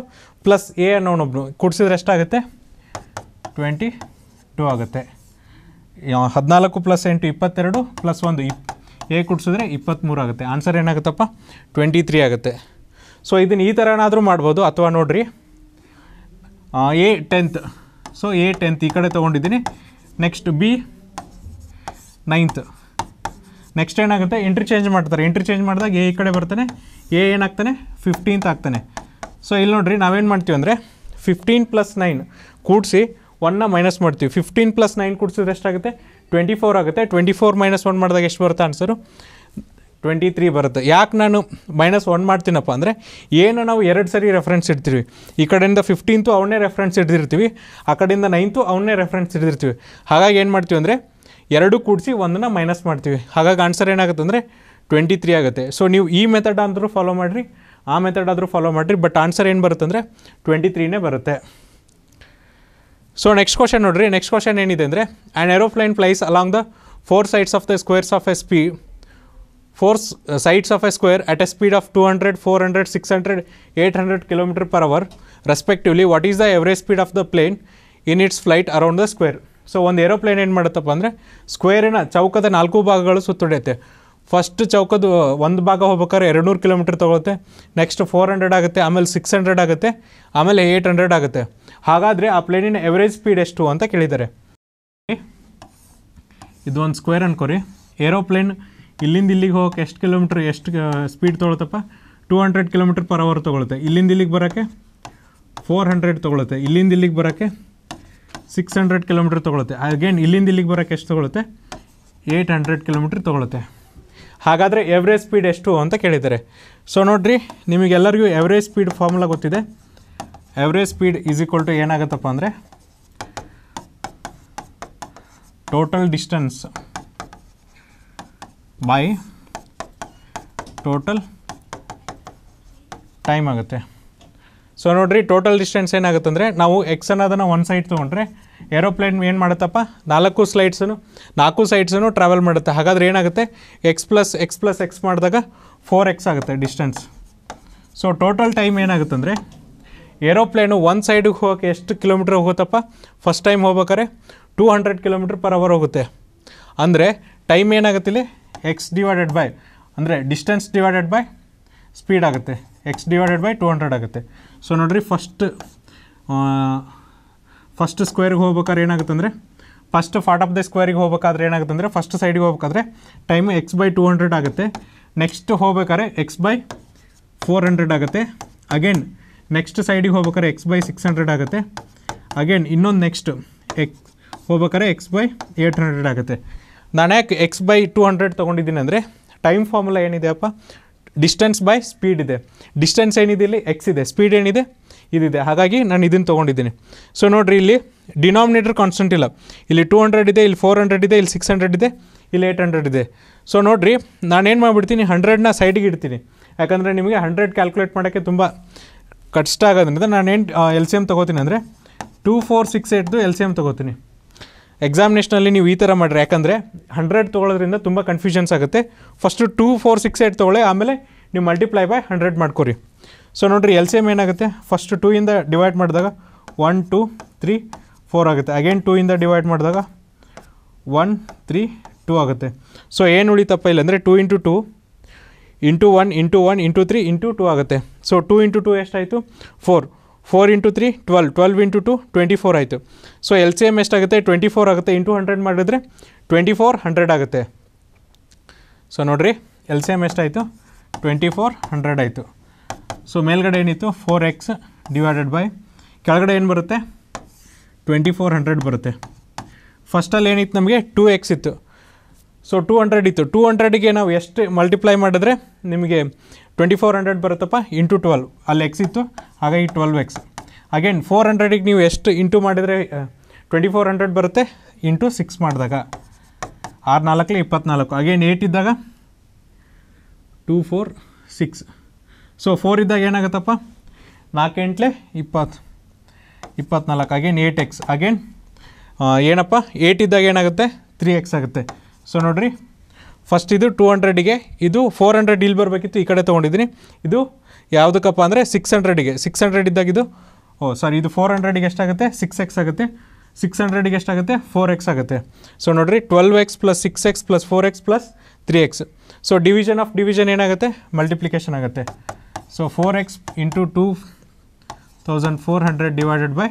ಪ್ಲಸ್ ಎ ಅನ್ನೋನೊಬ್ಬನು ಕುಡಿಸಿದ್ರೆ ಎಷ್ಟಾಗುತ್ತೆ ಟ್ವೆಂಟಿ ಟೂ ಆಗುತ್ತೆ ಹದಿನಾಲ್ಕು ಪ್ಲಸ್ ಎಂಟು ಇಪ್ಪತ್ತೆರಡು ಪ್ಲಸ್ ಒಂದು ಇಪ್ ಎ ಕುಡಿಸಿದ್ರೆ ಇಪ್ಪತ್ತ್ಮೂರು ಆಗುತ್ತೆ ಆನ್ಸರ್ ಏನಾಗುತ್ತಪ್ಪ ಟ್ವೆಂಟಿ ತ್ರೀ ಆಗುತ್ತೆ ಸೊ ಇದನ್ನು ಈ ಥರನಾದರೂ ಮಾಡ್ಬೋದು ಅಥವಾ ನೋಡಿರಿ A tenth so A tenth ಈ ಕಡೆ ತೊಗೊಂಡಿದ್ದೀನಿ ನೆಕ್ಸ್ಟ್ ಬಿ ನೈನ್ತ್ ನೆಕ್ಸ್ಟ್ ಏನಾಗುತ್ತೆ ಎಂಟ್ರಿ ಚೇಂಜ್ ಮಾಡ್ತಾರೆ ಎಂಟ್ರಿ ಚೇಂಜ್ ಮಾಡಿದಾಗ ಎ ಈ ಕಡೆ ಬರ್ತಾನೆ ಎ ಏನಾಗ್ತಾನೆ ಫಿಫ್ಟೀನ್ತ್ ಆಗ್ತಾನೆ ಸೊ ಇಲ್ಲಿ ನೋಡ್ರಿ ನಾವೇನು ಮಾಡ್ತೀವಿ ಅಂದರೆ ಫಿಫ್ಟೀನ್ ಪ್ಲಸ್ ನೈನ್ ಕೂಡಿಸಿ ಒನ್ನ ಮೈನಸ್ ಮಾಡ್ತೀವಿ ಫಿಫ್ಟೀನ್ ಪ್ಲಸ್ ನೈನ್ ಕೂಡಿಸಿದ್ರೆ ಎಷ್ಟಾಗುತ್ತೆ ಟ್ವೆಂಟಿ ಫೋರ್ ಆಗುತ್ತೆ ಟ್ವೆಂಟಿ ಫೋರ್ ಮೈನಸ್ ಒನ್ ಮಾಡಿದಾಗ ಎಷ್ಟು ಬರುತ್ತೆ ಆನ್ಸರು ಟ್ವೆಂಟಿ ತ್ರೀ ಬರುತ್ತೆ ಯಾಕೆ ನಾನು ಮೈನಸ್ ಒನ್ ಮಾಡ್ತೀನಪ್ಪ ಅಂದರೆ ಏನು ನಾವು ಎರಡು ಸರಿ ರೆಫರೆನ್ಸ್ ಇಡ್ತೀವಿ ಈ ಕಡೆಯಿಂದ ಫಿಫ್ಟೀನ್ತು ಅವನ್ನೇ ರೆಫರೆನ್ಸ್ ಹಿಡ್ದಿರ್ತೀವಿ ಆ ಕಡೆಯಿಂದ ನೈನ್ತು ಅವನ್ನೇ ರೆಫರೆನ್ಸ್ ಹಿಡ್ದಿರ್ತೀವಿ ಹಾಗಾಗಿ ಏನು ಮಾಡ್ತೀವಿ ಅಂದರೆ ಎರಡು ಕೂಡಿಸಿ ಒಂದನ್ನು ಮೈನಸ್ ಮಾಡ್ತೀವಿ ಹಾಗಾಗಿ ಆನ್ಸರ್ ಏನಾಗುತ್ತೆ ಅಂದರೆ ಟ್ವೆಂಟಿ ತ್ರೀ ಆಗುತ್ತೆ ಸೊ ನೀವು ಈ ಮೆಥಡ್ ಅಂದರೂ ಫಾಲೋ ಮಾಡಿರಿ ಆ ಮೆಥಡ್ ಆದರೂ ಫಾಲೋ ಮಾಡಿರಿ ಬಟ್ ಆನ್ಸರ್ ಏನು ಬರುತ್ತೆ ಅಂದರೆ ಟ್ವೆಂಟಿ ತ್ರೀನೇ ಬರುತ್ತೆ ಸೊ ನೆಕ್ಸ್ಟ್ ಕ್ವಶನ್ ನೋಡಿರಿ ನೆಕ್ಸ್ಟ್ ಕ್ವಶನ್ ಏನಿದೆ ಅಂದರೆ and aeroplane flies along the four sides of the squares of S P four square at a speed of at hundred four hundred 200, 400, 600, 800 kilometre per hour respectively what is the average speed of the plane in its flight around the square so ಒಂದು aeroplane ಏನು ಮಾಡುತ್ತಪ್ಪ ಅಂದರೆ ಸ್ಕ್ವೇರಿನ ಚೌಕದ ನಾಲ್ಕು ಭಾಗಗಳು ಸುತ್ತೊಡೆಯುತ್ತೆ first ಚೌಕದ uh, ಒಂದು ಭಾಗ ಹೋಗ್ಬೇಕಾದ್ರೆ ನೂರು ಕಿಲೋಮೀಟ್ರ್ ತೊಗೊಳುತ್ತೆ ನೆಕ್ಸ್ಟ್ ಫೋರ್ ಹಂಡ್ರೆಡ್ ಆಗುತ್ತೆ ಆಮೇಲೆ ಸಿಕ್ಸ್ ಹಂಡ್ರೆಡ್ ಆಗುತ್ತೆ ಆಮೇಲೆ ಏಯ್ಟ್ ಹಂಡ್ರೆಡ್ ಆಗುತ್ತೆ ಹಾಗಾದರೆ ಆ ಪ್ಲೇನಿನ ಎವರೇಜ್ ಸ್ಪೀಡ್ ಎಷ್ಟು ಅಂತ ಕೇಳಿದ್ದಾರೆ ಇದು ಒಂದು ಸ್ಕ್ವೇರ್ ಅನ್ಕೋರಿ ಏರೋಪ್ಲೇನ್ ಇಲ್ಲಿಂದ ಇಲ್ಲಿಗೆ ಹೋಗಕ್ಕೆ ಎಷ್ಟು ಕಿಲೋಮೀಟ್ರ್ ಎಷ್ಟು ಸ್ಪೀಡ್ ತೊಗೊಳುತ್ತಪ್ಪ two hundred kilometre per hour ತೊಗೊಳುತ್ತೆ ಇಲ್ಲಿಂದ ಇಲ್ಲಿಗೆ ಬರೋಕ್ಕೆ ಫೋರ್ ಹಂಡ್ರೆಡ್ ತೊಗೊಳುತ್ತೆ ಇಲ್ಲಿಂದ ಇಲ್ಲಿಗೆ ಬರೋಕ್ಕೆ ಸಿಕ್ಸ್ ಹಂಡ್ರೆಡ್ ಕಿಲೋಮೀಟ್ರ್ ತೊಗೊಳುತ್ತೆ ಅಗೇನ್ ಇಲ್ಲಿಂದ ಇಲ್ಲಿಗೆ ಬರೋಕ್ಕೆ ಎಷ್ಟು ತೊಗೊಳುತ್ತೆ ಏಯ್ಟ್ ಹಂಡ್ರೆಡ್ ಕಿಲೋಮೀಟ್ರ್ ತೊಗೊಳುತ್ತೆ ಹಾಗಾದರೆ ಎವ್ರೇಜ್ ಸ್ಪೀಡ್ ಎಷ್ಟು ಅಂತ ಕೇಳಿದ್ದಾರೆ ಸೊ ನೋಡಿರಿ ನಿಮಗೆಲ್ಲರಿಗೂ ಎವ್ರೇಜ್ ಸ್ಪೀಡ್ ಫಾರ್ಮುಲಾ ಗೊತ್ತಿದೆ average speed is equal to ಏನಾಗುತ್ತಪ್ಪ ಅಂದರೆ total distance by total time ಆಗುತ್ತೆ ಸೊ ನೋಡಿರಿ ಟೋಟಲ್ ಡಿಸ್ಟೆನ್ಸ್ ಏನಾಗುತ್ತೆ ಅಂದರೆ ನಾವು ಎಕ್ಸ್ ಅನ್ನೋದನ್ನು ಒನ್ ಸೈಡ್ ತೊಗೊಂಡ್ರೆ ಏರೋಪ್ಲೇನ್ ಏನು ಮಾಡುತ್ತಪ್ಪ ನಾಲ್ಕು ಸ್ಲೈಡ್ಸನ್ನು ನಾಲ್ಕು ಸೈಡ್ಸನ್ನು ಟ್ರಾವೆಲ್ ಮಾಡುತ್ತೆ ಹಾಗಾದ್ರೆ ಏನಾಗುತ್ತೆ X plus X plus X ಮಾಡಿದಾಗ ಫೋರ್ ಎಕ್ಸ್ ಆಗುತ್ತೆ ಡಿಸ್ಟೆನ್ಸ್ ಸೊ ಟೋಟಲ್ ಟೈಮ್ ಏನಾಗುತ್ತೆ ಅಂದರೆ ಏರೋಪ್ಲೇನು ಒಂದು ಸೈಡಿಗೆ ಹೋಗೋಕ್ಕೆ ಎಷ್ಟು ಕಿಲೋಮೀಟ್ರ್ ಹೋಗುತ್ತಪ್ಪ ಫಸ್ಟ್ ಟೈಮ್ ಹೋಗ್ಬೇಕಾರೆ two hundred kilometre per hour ಹೋಗುತ್ತೆ ಅಂದರೆ ಟೈಮ್ ಏನಾಗುತ್ತಿಲ್ಲ ಎಕ್ಸ್ ಡಿವೈಡೆಡ್ ಬೈ ಅಂದರೆ ಡಿಸ್ಟೆನ್ಸ್ ಡಿವೈಡೆಡ್ ಬೈ ಸ್ಪೀಡ್ ಆಗುತ್ತೆ X divided by two hundred ಆಗುತ್ತೆ ಸೊ ನೋಡಿರಿ ಫಸ್ಟ್ ಫಸ್ಟ್ ಸ್ಕ್ವೇರಿಗೆ ಹೋಗ್ಬೇಕಾದ್ರೆ ಏನಾಗುತ್ತೆ ಅಂದರೆ ಫಸ್ಟ್ ಫಾರ್ಟ್ ಆಫ್ ದ ಸ್ಕ್ವೇರಿಗೆ ಹೋಗ್ಬೇಕಾದ್ರೆ ಏನಾಗುತ್ತೆ ಅಂದರೆ ಫಸ್ಟ್ ಸೈಡಿಗೆ ಹೋಗ್ಬೇಕಾದ್ರೆ time X by two hundred ಆಗುತ್ತೆ ನೆಕ್ಸ್ಟ್ ಹೋಗ್ಬೇಕಾದ್ರೆ ಎಕ್ಸ್ ಬೈ ಫೋರ್ ಹಂಡ್ರೆಡ್ ಆಗುತ್ತೆ ಅಗೇನ್ ನೆಕ್ಸ್ಟ್ ಸೈಡಿಗೆ ಹೋಗ್ಬೇಕಾದ್ರೆ ಎಕ್ಸ್ ಬೈ ಸಿಕ್ಸ್ ಹಂಡ್ರೆಡ್ ಆಗುತ್ತೆ ಅಗೇನ್ ಇನ್ನೊಂದು ನೆಕ್ಸ್ಟ್ ಎಕ್ಸ್ ಹೋಗ್ಬೇಕಾದ್ರೆ ಎಕ್ಸ್ ಬೈ ಏಯ್ಟ್ ಹಂಡ್ರೆಡ್ ಆಗುತ್ತೆ ನಾನು ಯಾಕೆ ಎಕ್ಸ್ ಬೈ ಟು ಹಂಡ್ರೆಡ್ ತೊಗೊಂಡಿದ್ದೀನಿ ಅಂದರೆ ಟೈಮ್ ಫಾರ್ಮುಲಾ ಏನಿದೆ ಅಪ್ಪ ಡಿಸ್ಟೆನ್ಸ್ ಬೈ ಸ್ಪೀಡ್ ಇದೆ ಡಿಸ್ಟೆನ್ಸ್ ಏನಿದೆ ಇಲ್ಲಿ ಎಕ್ಸ್ ಇದೆ ಸ್ಪೀಡ್ ಏನಿದೆ ಇದಿದೆ ಹಾಗಾಗಿ ನಾನು ಇದನ್ನು ತೊಗೊಂಡಿದ್ದೀನಿ ಸೊ ನೋಡಿರಿ ಇಲ್ಲಿ ಡಿನಾಮಿನೇಟರ್ ಕಾನ್ಸ್ಟೆಂಟ್ ಇಲ್ಲ ಇಲ್ಲಿ ಟೂ ಹಂಡ್ರೆಡ್ ಇದೆ ಇಲ್ಲಿ ಫೋರ್ ಹಂಡ್ರೆಡ್ ಇದೆ ಇಲ್ಲಿ ಸಿಕ್ಸ್ ಹಂಡ್ರೆಡ್ ಇದೆ ಇಲ್ಲಿ ಏಯ್ಟ್ ಹಂಡ್ರೆಡ್ ಇದೆ ಸೊ ನೋಡಿರಿ ನಾನೇನು ಮಾಡಿಬಿಡ್ತೀನಿ ಹಂಡ್ರೆಡ್ನ ಸೈಡಿಗೆ ಇಡ್ತೀನಿ ಯಾಕಂದರೆ ನಿಮಗೆ ಹಂಡ್ರೆಡ್ ಕ್ಯಾಲ್ಕುಲೇಟ್ ಮಾಡೋಕ್ಕೆ ತುಂಬ ಕಷ್ಟ ಆಗೋದ್ರಿಂದ ನಾನು ಏನು ಎಲ್ ಸಿ ಎಮ್ ತೊಗೋತೀನಿ ಅಂದರೆ ಟೂ ಫೋರ್ ಸಿಕ್ಸ್ ಏಟ್ದು ಎಲ್ ಸಿ ಎಮ್ ತೊಗೋತೀನಿ ಎಕ್ಸಾಮಿನೇಷನಲ್ಲಿ ನೀವು ಈ ಥರ ಮಾಡಿರಿ ಯಾಕಂದರೆ ಹಂಡ್ರೆಡ್ ತೊಗೊಳೋದ್ರಿಂದ ತುಂಬ ಕನ್ಫ್ಯೂಷನ್ಸ್ ಆಗುತ್ತೆ first two four six eight ತೊಗೊಳ್ಳಿ ಆಮೇಲೆ ನೀವು ಮಲ್ಟಿಪ್ಲೈ ಬೈ ಹಂಡ್ರೆಡ್ ಮಾಡ್ಕೊರಿ ಸೊ ನೋಡಿರಿ ಎಲ್ ಸಿ ಎಮ್ ಏನಾಗುತ್ತೆ ಫಸ್ಟು ಟೂ ಇಂದ ಡಿವೈಡ್ ಮಾಡಿದಾಗ ಒನ್ ಟೂ ತ್ರೀ ಫೋರ್ ಆಗುತ್ತೆ ಅಗೇನ್ ಟೂ ಇಂದ ಡಿವೈಡ್ ಮಾಡಿದಾಗ ಒನ್ ತ್ರೀ ಟೂ ಆಗುತ್ತೆ ಸೊ ಏನು ಉಳಿತಪ್ಪ ಇಲ್ಲ ಅಂದರೆ two into two into one into one into three into two ಆಗುತ್ತೆ ಸೊ ಟೂ ಇಂಟು ಟೂ ಎಷ್ಟಾಯಿತು four four into three twelve twelve into two twenty four ಆಯಿತು ಸೊ ಎಲ್ ಸಿ ಎಮ್ ಎಷ್ಟಾಗುತ್ತೆ twenty four ಆಗುತ್ತೆ into hundred ಮಾಡಿದ್ರೆ twenty four hundred ಆಗುತ್ತೆ so ನೋಡಿರಿ L C M ಎಷ್ಟಾಯಿತು twenty four hundred ಆಯಿತು so ಮೇಲ್ಗಡೆ ಏನಿತ್ತು ಫೋರ್ ಎಕ್ಸ್ ಡಿವೈಡೆಡ್ ಬೈ ಕೆಳಗಡೆ ಏನು ಬರುತ್ತೆ ಟ್ವೆಂಟಿ ಫೋರ್ ಹಂಡ್ರೆಡ್ ಬರುತ್ತೆ ಫಸ್ಟಲ್ಲಿ ಏನಿತ್ತು ನಮಗೆ ಟೂ ಎಕ್ಸ್ ಇತ್ತು ಸೊ ಟೂ ಹಂಡ್ರೆಡ್ ಇತ್ತು ಟೂ ಹಂಡ್ರೆಡಿಗೆ ನಾವು ಎಷ್ಟು ಮಲ್ಟಿಪ್ಲೈ ಮಾಡಿದ್ರೆ ನಿಮಗೆ ಟ್ವೆಂಟಿ ಫೋರ್ ಹಂಡ್ರೆಡ್ ಬರುತ್ತಪ್ಪ ಇಂಟು ಟ್ವೆಲ್ವ್ ಅಲ್ಲಿ ಎಕ್ಸ್ ಇತ್ತು ಹಾಗಾಗಿ ಟ್ವೆಲ್ವ್ ಎಕ್ಸ್ ಅಗೇನ್ ಫೋರ್ ಹಂಡ್ರೆಡಿಗೆ ನೀವು ಎಷ್ಟು ಇಂಟು ಮಾಡಿದರೆ ಟ್ವೆಂಟಿ ಫೋರ್ ಹಂಡ್ರೆಡ್ ಬರುತ್ತೆ ಇಂಟು ಸಿಕ್ಸ್ ಮಾಡಿದಾಗ ಆರು ನಾಲ್ಕಲೆ ಇಪ್ಪತ್ನಾಲ್ಕು ಅಗೇನ್ ಏಯ್ಟ್ ಇದ್ದಾಗ two four six so four ಇದ್ದಾಗ ಏನಾಗುತ್ತಪ್ಪ ನಾಲ್ಕು ಎಂಟ್ಲೆ ಇಪ್ಪತ್ತು ಇಪ್ಪತ್ನಾಲ್ಕು ಅಗೇನ್ ಏಯ್ಟ್ ಎಕ್ಸ್ ಅಗೇನ್ ಏನಪ್ಪ ಏಯ್ಟ್ ಇದ್ದಾಗ ಏನಾಗುತ್ತೆ ತ್ರೀ ಎಕ್ಸ್ ಆಗುತ್ತೆ ಸೊ ನೋಡಿರಿ ಫಸ್ಟ್ ಇದು ಟೂ ಹಂಡ್ರೆಡಿಗೆ ಇದು ಫೋರ್ ಹಂಡ್ರೆಡ್ ಡೀಲ್ ಬರಬೇಕಿತ್ತು ಈ ಕಡೆ ತೊಗೊಂಡಿದ್ದೀನಿ ಇದು ಯಾವುದಕ್ಕಪ್ಪ ಅಂದರೆ ಸಿಕ್ಸ್ ಹಂಡ್ರೆಡಿಗೆ ಸಿಕ್ಸ್ ಹಂಡ್ರೆಡ್ ಇದ್ದಾಗಿದ್ದು ಓ ಸಾರಿ ಇದು ಫೋರ್ ಹಂಡ್ರೆಡಿಗೆ ಎಷ್ಟಾಗುತ್ತೆ ಸಿಕ್ಸ್ ಎಕ್ಸ್ ಆಗುತ್ತೆ ಸಿಕ್ಸ್ ಹಂಡ್ರೆಡಿಗೆ ಎಷ್ಟಾಗುತ್ತೆ ಫೋರ್ ಎಕ್ಸ್ ಆಗುತ್ತೆ ಸೊ ನೋಡಿರಿ twelve X plus six X plus four X plus three X so division of division ಏನಾಗುತ್ತೆ ಮಲ್ಟಿಪ್ಲಿಕೇಶನ್ ಆಗುತ್ತೆ so four X into two thousand four hundred divided by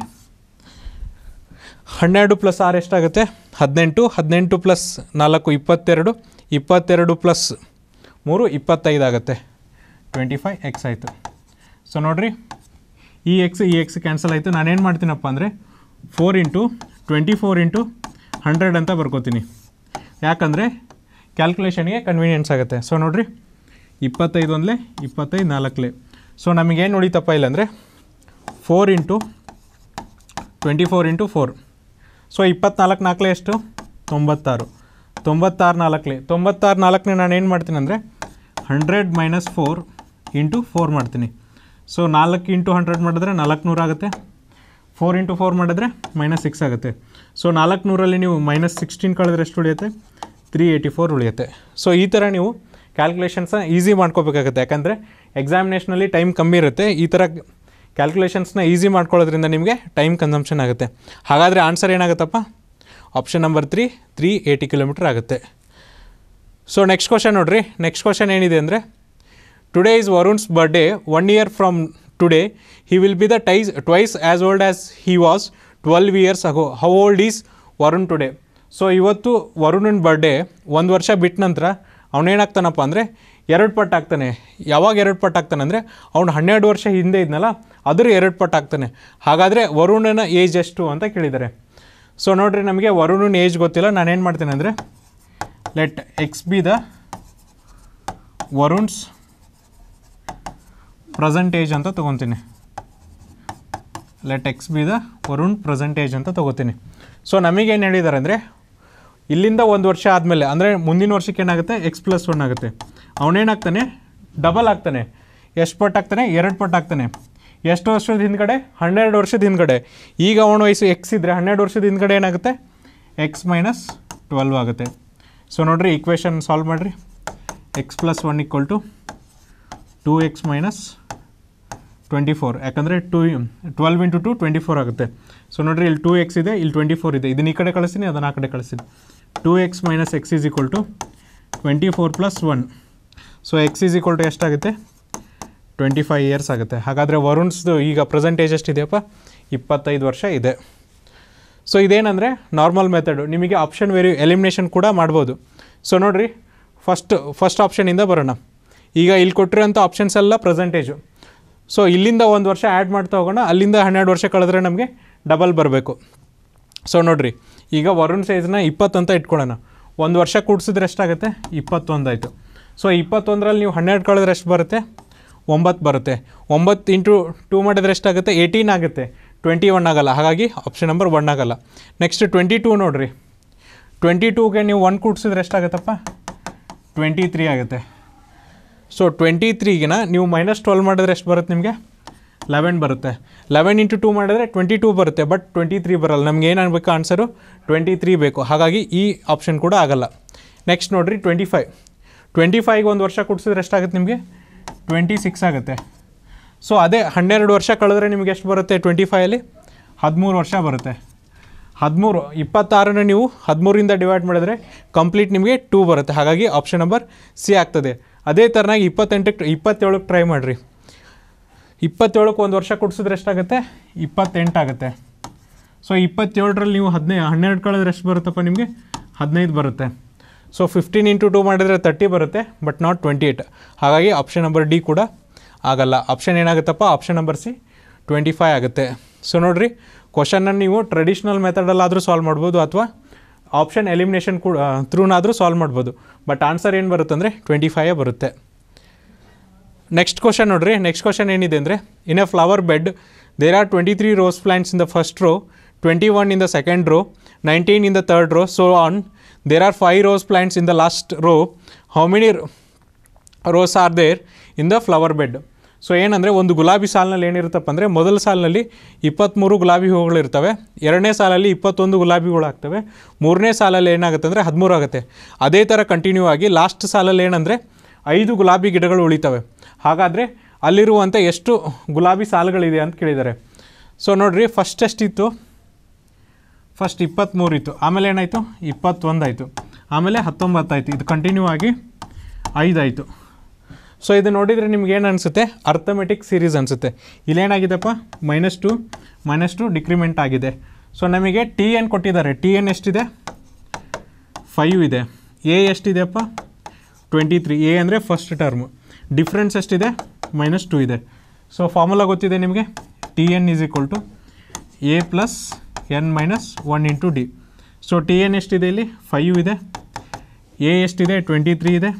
ಹನ್ನೆರಡು plus ಆರು ಎಷ್ಟಾಗುತ್ತೆ ಹದಿನೆಂಟು ಹದಿನೆಂಟು ಪ್ಲಸ್ ನಾಲ್ಕು ಇಪ್ಪತ್ತೆರಡು ಇಪ್ಪತ್ತೆರಡು ಪ್ಲಸ್ ಮೂರು ಇಪ್ಪತ್ತೈದು ಆಗುತ್ತೆ ಟ್ವೆಂಟಿ ಫೈ ಎಕ್ಸ್ ಆಯಿತು ಸೊ ನೋಡಿರಿ ಈ ಎಕ್ಸ್ ಈ ಎಕ್ಸ್ ಕ್ಯಾನ್ಸಲ್ ಆಯಿತು ನಾನೇನು ಮಾಡ್ತೀನಪ್ಪ ಅಂದರೆ four into twenty four into hundred ಅಂತ ಬರ್ಕೋತೀನಿ ಯಾಕಂದರೆ ಕ್ಯಾಲ್ಕುಲೇಷನ್ಗೆ ಕನ್ವೀನಿಯೆನ್ಸ್ ಆಗುತ್ತೆ ಸೊ ನೋಡ್ರಿ ಇಪ್ಪತ್ತೈದು ಒಂದಲೇ ಇಪ್ಪತ್ತೈದು ನಾಲ್ಕಲೆ ಸೊ ನಮಗೇನು ಉಳಿತಪ್ಪ ಇಲ್ಲಂದರೆ four into twenty four into four so ಇಪ್ಪತ್ನಾಲ್ಕು ನಾಲ್ಕಲೇ ಎಷ್ಟು ತೊಂಬತ್ತಾರು ತೊಂಬತ್ತಾರು ನಾಲ್ಕಲೆ ತೊಂಬತ್ತಾರು ನಾಲ್ಕನೇ ನಾನು ಏನು ಮಾಡ್ತೀನಿ ಅಂದರೆ hundred minus four into four ಮಾಡ್ತೀನಿ ಸೊ ನಾಲ್ಕು ಇಂಟು ಹಂಡ್ರೆಡ್ ಮಾಡಿದ್ರೆ ನಾಲ್ಕುನೂರು ಆಗುತ್ತೆ ಫೋರ್ ಇಂಟು ಫೋರ್ ಮಾಡಿದ್ರೆ ಮೈನಸ್ ಸಿಕ್ಸ್ ಆಗುತ್ತೆ ಸೊ ನಾಲ್ಕುನೂರಲ್ಲಿ ನೀವು ಮೈನಸ್ ಸಿಕ್ಸ್ಟೀನ್ ಕಳೆದ್ರೆ ಎಷ್ಟು ಉಳಿಯುತ್ತೆ ತ್ರೀ ಏಯ್ಟಿ ಫೋರ್ ಉಳಿಯುತ್ತೆ ಸೊ ಈ ಥರ ನೀವು ಕ್ಯಾಲ್ಕುಲೇಷನ್ಸ ಈಸಿ ಮಾಡ್ಕೋಬೇಕಾಗುತ್ತೆ ಯಾಕಂದರೆ ಎಕ್ಸಾಮಿನೇಷನಲ್ಲಿ ಟೈಮ್ ಕಮ್ಮಿ ಇರುತ್ತೆ ಈ ಥರ ಕ್ಯಾಲ್ಕುಲೇಷನ್ಸ್ನ ಈಸಿ ಮಾಡ್ಕೊಳ್ಳೋದ್ರಿಂದ ನಿಮಗೆ ಟೈಮ್ ಕನ್ಸಂಪ್ಷನ್ ಆಗುತ್ತೆ ಹಾಗಾದರೆ ಆನ್ಸರ್ ಏನಾಗುತ್ತಪ್ಪ option number three three eighty kilometre ಆಗುತ್ತೆ ಸೊ ನೆಕ್ಸ್ಟ್ ಕ್ವಶನ್ ನೋಡಿರಿ ನೆಕ್ಸ್ಟ್ ಕ್ವಶನ್ ಏನಿದೆ ಅಂದರೆ today is Varun's birthday one year from today he will be the ಟೈಸ್ twice as old as he was twelve years ago how old is Varun today so ಇವತ್ತು ವರುಣನ್ birthday ಒಂದು ವರ್ಷ ಬಿಟ್ಟ ನಂತರ ಅವನೇನಾಗ್ತಾನಪ್ಪ ಅಂದರೆ ಎರಡು ಪಟ್ಟು ಆಗ್ತಾನೆ ಯಾವಾಗ ಎರಡು ಪಟ್ಟು ಆಗ್ತಾನೆ ಅಂದರೆ ಅವನು ಹನ್ನೆರಡು ವರ್ಷ ಹಿಂದೆ ಇದ್ನಲ್ಲ ಅದರ ಎರಡು ಪಟ್ಟು ಆಗ್ತಾನೆ ಹಾಗಾದರೆ ವರುಣನ ಏಜ್ ಎಷ್ಟು ಅಂತ ಕೇಳಿದ್ದಾರೆ ಸೊ ನೋಡಿರಿ ನಮಗೆ ವರುಣನ ಏಜ್ ಗೊತ್ತಿಲ್ಲ ನಾನೇನು ಮಾಡ್ತೇನೆ ಅಂದರೆ let X be the Varun's age ಅಂತ ತೊಗೊತೀನಿ let X be the Varun present age ಅಂತ ತೊಗೋತೀನಿ ಸೊ ನಮಗೇನು ಹೇಳಿದ್ದಾರೆ ಅಂದರೆ ಇಲ್ಲಿಂದ ಒಂದು ವರ್ಷ ಆದಮೇಲೆ ಅಂದರೆ ಮುಂದಿನ ವರ್ಷಕ್ಕೆ ಏನಾಗುತ್ತೆ ಎಕ್ಸ್ ಪ್ಲಸ್ ಒನ್ ಆಗುತ್ತೆ ಅವನೇನಾಗ್ತಾನೆ ಡಬಲ್ ಆಗ್ತಾನೆ ಎಷ್ಟು ಪಟ್ಟು ಆಗ್ತಾನೆ ಎರಡು ಪಟ್ಟು ಆಗ್ತಾನೆ ಎಷ್ಟು ವರ್ಷದ ಹಿಂದ್ಗಡೆ ಹನ್ನೆರಡು ವರ್ಷದ ಹಿಂದ್ಗಡೆ ಈಗ ಅವನ ವಯಸ್ಸು ಎಕ್ಸ್ ಇದ್ದರೆ ಹನ್ನೆರಡು ವರ್ಷದ ಹಿಂದ್ಗಡೆ ಏನಾಗುತ್ತೆ ಎಕ್ಸ್ ಮೈನಸ್ ಟ್ವೆಲ್ವ್ ಆಗುತ್ತೆ ಸೊ ನೋಡಿರಿ ಈಕ್ವೇಷನ್ ಸಾಲ್ವ್ ಮಾಡಿರಿ X plus one equal to two X minus twenty four ಯಾಕಂದರೆ two twelve into two twenty four ಆಗುತ್ತೆ ಸೊ ನೋಡಿರಿ ಇಲ್ಲಿ ಟೂ ಎಕ್ಸ್ ಇದೆ ಇಲ್ಲಿ ಟ್ವೆಂಟಿ ಫೋರ್ ಇದೆ ಇದನ್ನ ಈ ಕಡೆ ಕಳಿಸ್ತೀನಿ ಅದನ್ನು ಆ ಕಡೆ ಕಳಿಸ್ತೀನಿ two X minus X is equal to twenty four plus one so X is equal to ಎಷ್ಟಾಗುತ್ತೆ ಟ್ವೆಂಟಿ ಫೈವ್ ಇಯರ್ಸ್ ಆಗುತ್ತೆ ಹಾಗಾದರೆ ವರುಣ್ಸ್ದು ಈಗ ಪ್ರೆಸೆಂಟೇಜ್ ಎಷ್ಟಿದೆಯಪ್ಪ ಇಪ್ಪತ್ತೈದು ವರ್ಷ ಇದೆ ಸೊ ಇದೇನಂದರೆ ನಾರ್ಮಲ್ ಮೆಥಡು ನಿಮಗೆ ಆಪ್ಷನ್ ವೆರಿ ಎಲಿಮಿನೇಷನ್ ಕೂಡ ಮಾಡ್ಬೋದು ಸೊ ನೋಡಿರಿ ಫಸ್ಟ್ ಫಸ್ಟ್ ಆಪ್ಷನಿಂದ ಬರೋಣ ಈಗ ಇಲ್ಲಿ ಕೊಟ್ಟಿರೋಂಥ ಆಪ್ಷನ್ಸ್ ಎಲ್ಲ ಪ್ರೆಸೆಂಟೇಜು ಸೊ ಇಲ್ಲಿಂದ ಒಂದು ವರ್ಷ ಆ್ಯಡ್ ಮಾಡ್ತಾ ಹೋಗೋಣ ಅಲ್ಲಿಂದ ಹನ್ನೆರಡು ವರ್ಷ ಕಳೆದ್ರೆ ನಮಗೆ ಡಬಲ್ ಬರಬೇಕು ಸೊ ನೋಡಿರಿ ಈಗ ವರುಣ್ ಸೈಜ್ನ ಇಪ್ಪತ್ತಂತ ಇಟ್ಕೊಳ್ಳೋಣ ಒಂದು ವರ್ಷ ಕೂಡ್ಸಿದ್ರೆ ಎಷ್ಟಾಗುತ್ತೆ ಇಪ್ಪತ್ತೊಂದಾಯಿತು ಸೊ ಇಪ್ಪತ್ತೊಂದರಲ್ಲಿ ನೀವು ಹನ್ನೆರಡು ಕಳೆದ್ರೆ ಎಷ್ಟು ಬರುತ್ತೆ ಒಂಬತ್ತು ಬರುತ್ತೆ ಒಂಬತ್ತು ಇಂಟು ಟೂ ಮಾಡಿದ್ರೆ ಎಷ್ಟಾಗುತ್ತೆ ಏಯ್ಟೀನ್ ಆಗುತ್ತೆ ಟ್ವೆಂಟಿ ಒನ್ ಆಗೋಲ್ಲ ಹಾಗಾಗಿ ಆಪ್ಷನ್ ನಂಬರ್ ಒನ್ ಆಗೋಲ್ಲ ನೆಕ್ಸ್ಟ್ ಟ್ವೆಂಟಿ ಟೂ ನೋಡಿರಿ ಟ್ವೆಂಟಿ ಟೂಗೆ ನೀವು ಒನ್ ಕೂಡಿಸಿದ್ರೆ ಎಷ್ಟಾಗುತ್ತಪ್ಪ ಟ್ವೆಂಟಿ ತ್ರೀ ಆಗುತ್ತೆ ಸೊ ಟ್ವೆಂಟಿ ತ್ರೀಗಿನ ನೀವು ಮೈನಸ್ ಟ್ವೆಲ್ ಮಾಡಿದ್ರೆ ಎಷ್ಟು ಬರುತ್ತೆ ನಿಮಗೆ ಲೆವೆನ್ ಬರುತ್ತೆ ಲೆವೆನ್ ಇಂಟು ಟೂ ಮಾಡಿದ್ರೆ ಟ್ವೆಂಟಿ ಟೂ ಬರುತ್ತೆ ಬಟ್ ಟ್ವೆಂಟಿ ತ್ರೀ ಬರಲ್ಲ ನಮ್ಗೆ ಏನಾಗಬೇಕು ಆನ್ಸರು ಟ್ವೆಂಟಿ ತ್ರೀ ಬೇಕು ಹಾಗಾಗಿ ಈ ಆಪ್ಷನ್ ಕೂಡ ಆಗೋಲ್ಲ ನೆಕ್ಸ್ಟ್ ನೋಡಿರಿ ಟ್ವೆಂಟಿ ಫೈವ್ ಟ್ವೆಂಟಿ ಫೈವ್ಗೆ ಒಂದು ವರ್ಷ ಕೊಡ್ಸಿದ್ರೆ ಎಷ್ಟಾಗುತ್ತೆ ನಿಮಗೆ ಟ್ವೆಂಟಿ ಸಿಕ್ಸ್ ಆಗುತ್ತೆ ಸೊ ಅದೇ ಹನ್ನೆರಡು ವರ್ಷ ಕಳೆದ್ರೆ ನಿಮಗೆ ಎಷ್ಟು ಬರುತ್ತೆ ಟ್ವೆಂಟಿ ಫೈಯಲ್ಲಿ ಹದಿಮೂರು ವರ್ಷ ಬರುತ್ತೆ ಹದಿಮೂರು ಇಪ್ಪತ್ತಾರನ್ನು ನೀವು ಹದಿಮೂರಿಂದ ಡಿವೈಡ್ ಮಾಡಿದ್ರೆ ಕಂಪ್ಲೀಟ್ ನಿಮಗೆ ಟೂ ಬರುತ್ತೆ ಹಾಗಾಗಿ ಆಪ್ಷನ್ ನಂಬರ್ ಸಿ ಆಗ್ತದೆ ಅದೇ ಥರನಾಗಿ ಇಪ್ಪತ್ತೆಂಟಕ್ಕೆ ಇಪ್ಪತ್ತೇಳಕ್ಕೆ ಟ್ರೈ ಮಾಡಿರಿ ಇಪ್ಪತ್ತೇಳಕ್ಕೆ ಒಂದು ವರ್ಷ ಕೊಡಿಸಿದ್ರೆ ಎಷ್ಟಾಗುತ್ತೆ ಇಪ್ಪತ್ತೆಂಟಾಗುತ್ತೆ ಸೊ ಇಪ್ಪತ್ತೇಳರಲ್ಲಿ ನೀವು ಹದಿನೈದು ಹನ್ನೆರಡು ಕಳೆದ್ರೆ ಎಷ್ಟು ಬರುತ್ತಪ್ಪ ನಿಮಗೆ ಹದಿನೈದು ಬರುತ್ತೆ ಸೊ ಫಿಫ್ಟೀನ್ ಇಂಟು ಟು ಮಾಡಿದರೆ ತರ್ಟಿ ಬರುತ್ತೆ ಬಟ್ ನಾಟ್ ಟ್ವೆಂಟಿ ಏಯ್ಟ್ ಹಾಗಾಗಿ ಆಪ್ಷನ್ ನಂಬರ್ ಡಿ ಕೂಡ ಆಗಲ್ಲ ಆಪ್ಷನ್ ಏನಾಗುತ್ತಪ್ಪ option number C twenty five ಆಗುತ್ತೆ ಸೊ ನೋಡಿರಿ ಕ್ವಶನನ್ನು ನೀವು ಟ್ರೆಡಿಷ್ನಲ್ ಮೆಥಡಲ್ಲಾದರೂ ಸಾಲ್ವ್ ಮಾಡ್ಬೋದು ಅಥವಾ ಆಪ್ಷನ್ ಎಲಿಮಿನೇಷನ್ ಕೂಡ ಥ್ರೂನಾದರೂ ಸಾಲ್ವ್ ಮಾಡ್ಬೋದು ಬಟ್ ಆನ್ಸರ್ ಏನು ಬರುತ್ತೆ ಅಂದರೆ ಟ್ವೆಂಟಿ ಫೈಯೇ ಬರುತ್ತೆ ನೆಕ್ಸ್ಟ್ ಕ್ವಶನ್ ನೋಡಿರಿ ನೆಕ್ಸ್ಟ್ ಕ್ವಶನ್ ಏನಿದೆ ಅಂದರೆ in a flower bed there are twenty three rose plants in the first row twenty one in the second row nineteen in the third row so on there are 5 rose plants in the last row, how many roses are there in the flower bed so ಏನಂದರೆ ಒಂದು ಗುಲಾಬಿ ಸಾಲಿನಲ್ಲಿ ಏನಿರುತ್ತಪ್ಪ ಅಂದರೆ ಮೊದಲ ಸಾಲಿನಲ್ಲಿ ಇಪ್ಪತ್ತ್ಮೂರು ಗುಲಾಬಿ ಹೂಗಳಿರ್ತವೆ ಎರಡನೇ ಸಾಲಲ್ಲಿ ಇಪ್ಪತ್ತೊಂದು ಗುಲಾಬಿ ಹೂಗಳಾಗ್ತವೆ ಮೂರನೇ ಸಾಲಲ್ಲಿ ಏನಾಗುತ್ತೆ ಅಂದರೆ ಹದಿಮೂರು ಆಗುತ್ತೆ ಅದೇ ಥರ ಕಂಟಿನ್ಯೂ ಆಗಿ ಲಾಸ್ಟ್ ಸಾಲಲ್ಲಿ ಏನಂದರೆ ಐದು ಗುಲಾಬಿ ಗಿಡಗಳು ಉಳಿತವೆ ಹಾಗಾದರೆ ಅಲ್ಲಿರುವಂಥ ಎಷ್ಟು ಗುಲಾಬಿ ಸಾಲುಗಳಿದೆ ಅಂತ ಕೇಳಿದ್ದಾರೆ ಸೊ ನೋಡಿರಿ ಫಸ್ಟ್ ಎಷ್ಟಿತ್ತು ಫಸ್ಟ್ ಇಪ್ಪತ್ತ್ಮೂರು ಇತ್ತು ಆಮೇಲೆ ಏನಾಯಿತು ಇಪ್ಪತ್ತೊಂದಾಯಿತು ಆಮೇಲೆ ಹತ್ತೊಂಬತ್ತಾಯಿತು ಇದು ಕಂಟಿನ್ಯೂ ಆಗಿ ಐದಾಯಿತು ಸೊ ಇದು ನೋಡಿದರೆ ನಿಮ್ಗೆ ಏನು ಅನಿಸುತ್ತೆ ಅರ್ಥಮೆಟಿಕ್ ಸೀರೀಸ್ ಅನಿಸುತ್ತೆ ಇಲ್ಲೇನಾಗಿದೆಪ್ಪ minus two minus two decrement ಆಗಿದೆ ಸೊ ನಮಗೆ ಟಿ ಎನ್ ಕೊಟ್ಟಿದ್ದಾರೆ ಟಿ ಎನ್ ಎಷ್ಟಿದೆ ಫೈವ್ ಇದೆ ಎ ಎಷ್ಟಿದೆಪ್ಪ ಟ್ವೆಂಟಿ ತ್ರೀ ಎ ಅಂದರೆ ಫಸ್ಟ್ ಟರ್ಮ್ ಡಿಫ್ರೆನ್ಸ್ ಎಷ್ಟಿದೆ ಮೈನಸ್ ಟು ಇದೆ ಸೊ ಫಾರ್ಮುಲಾ ಗೊತ್ತಿದೆ ನಿಮಗೆ T N is equal to A plus N minus one into D so T N ಎಷ್ಟಿದೆ ಇಲ್ಲಿ ಫೈವ್ ಇದೆ ಎ ಎಷ್ಟಿದೆ ಟ್ವೆಂಟಿ ತ್ರೀ ಇದೆ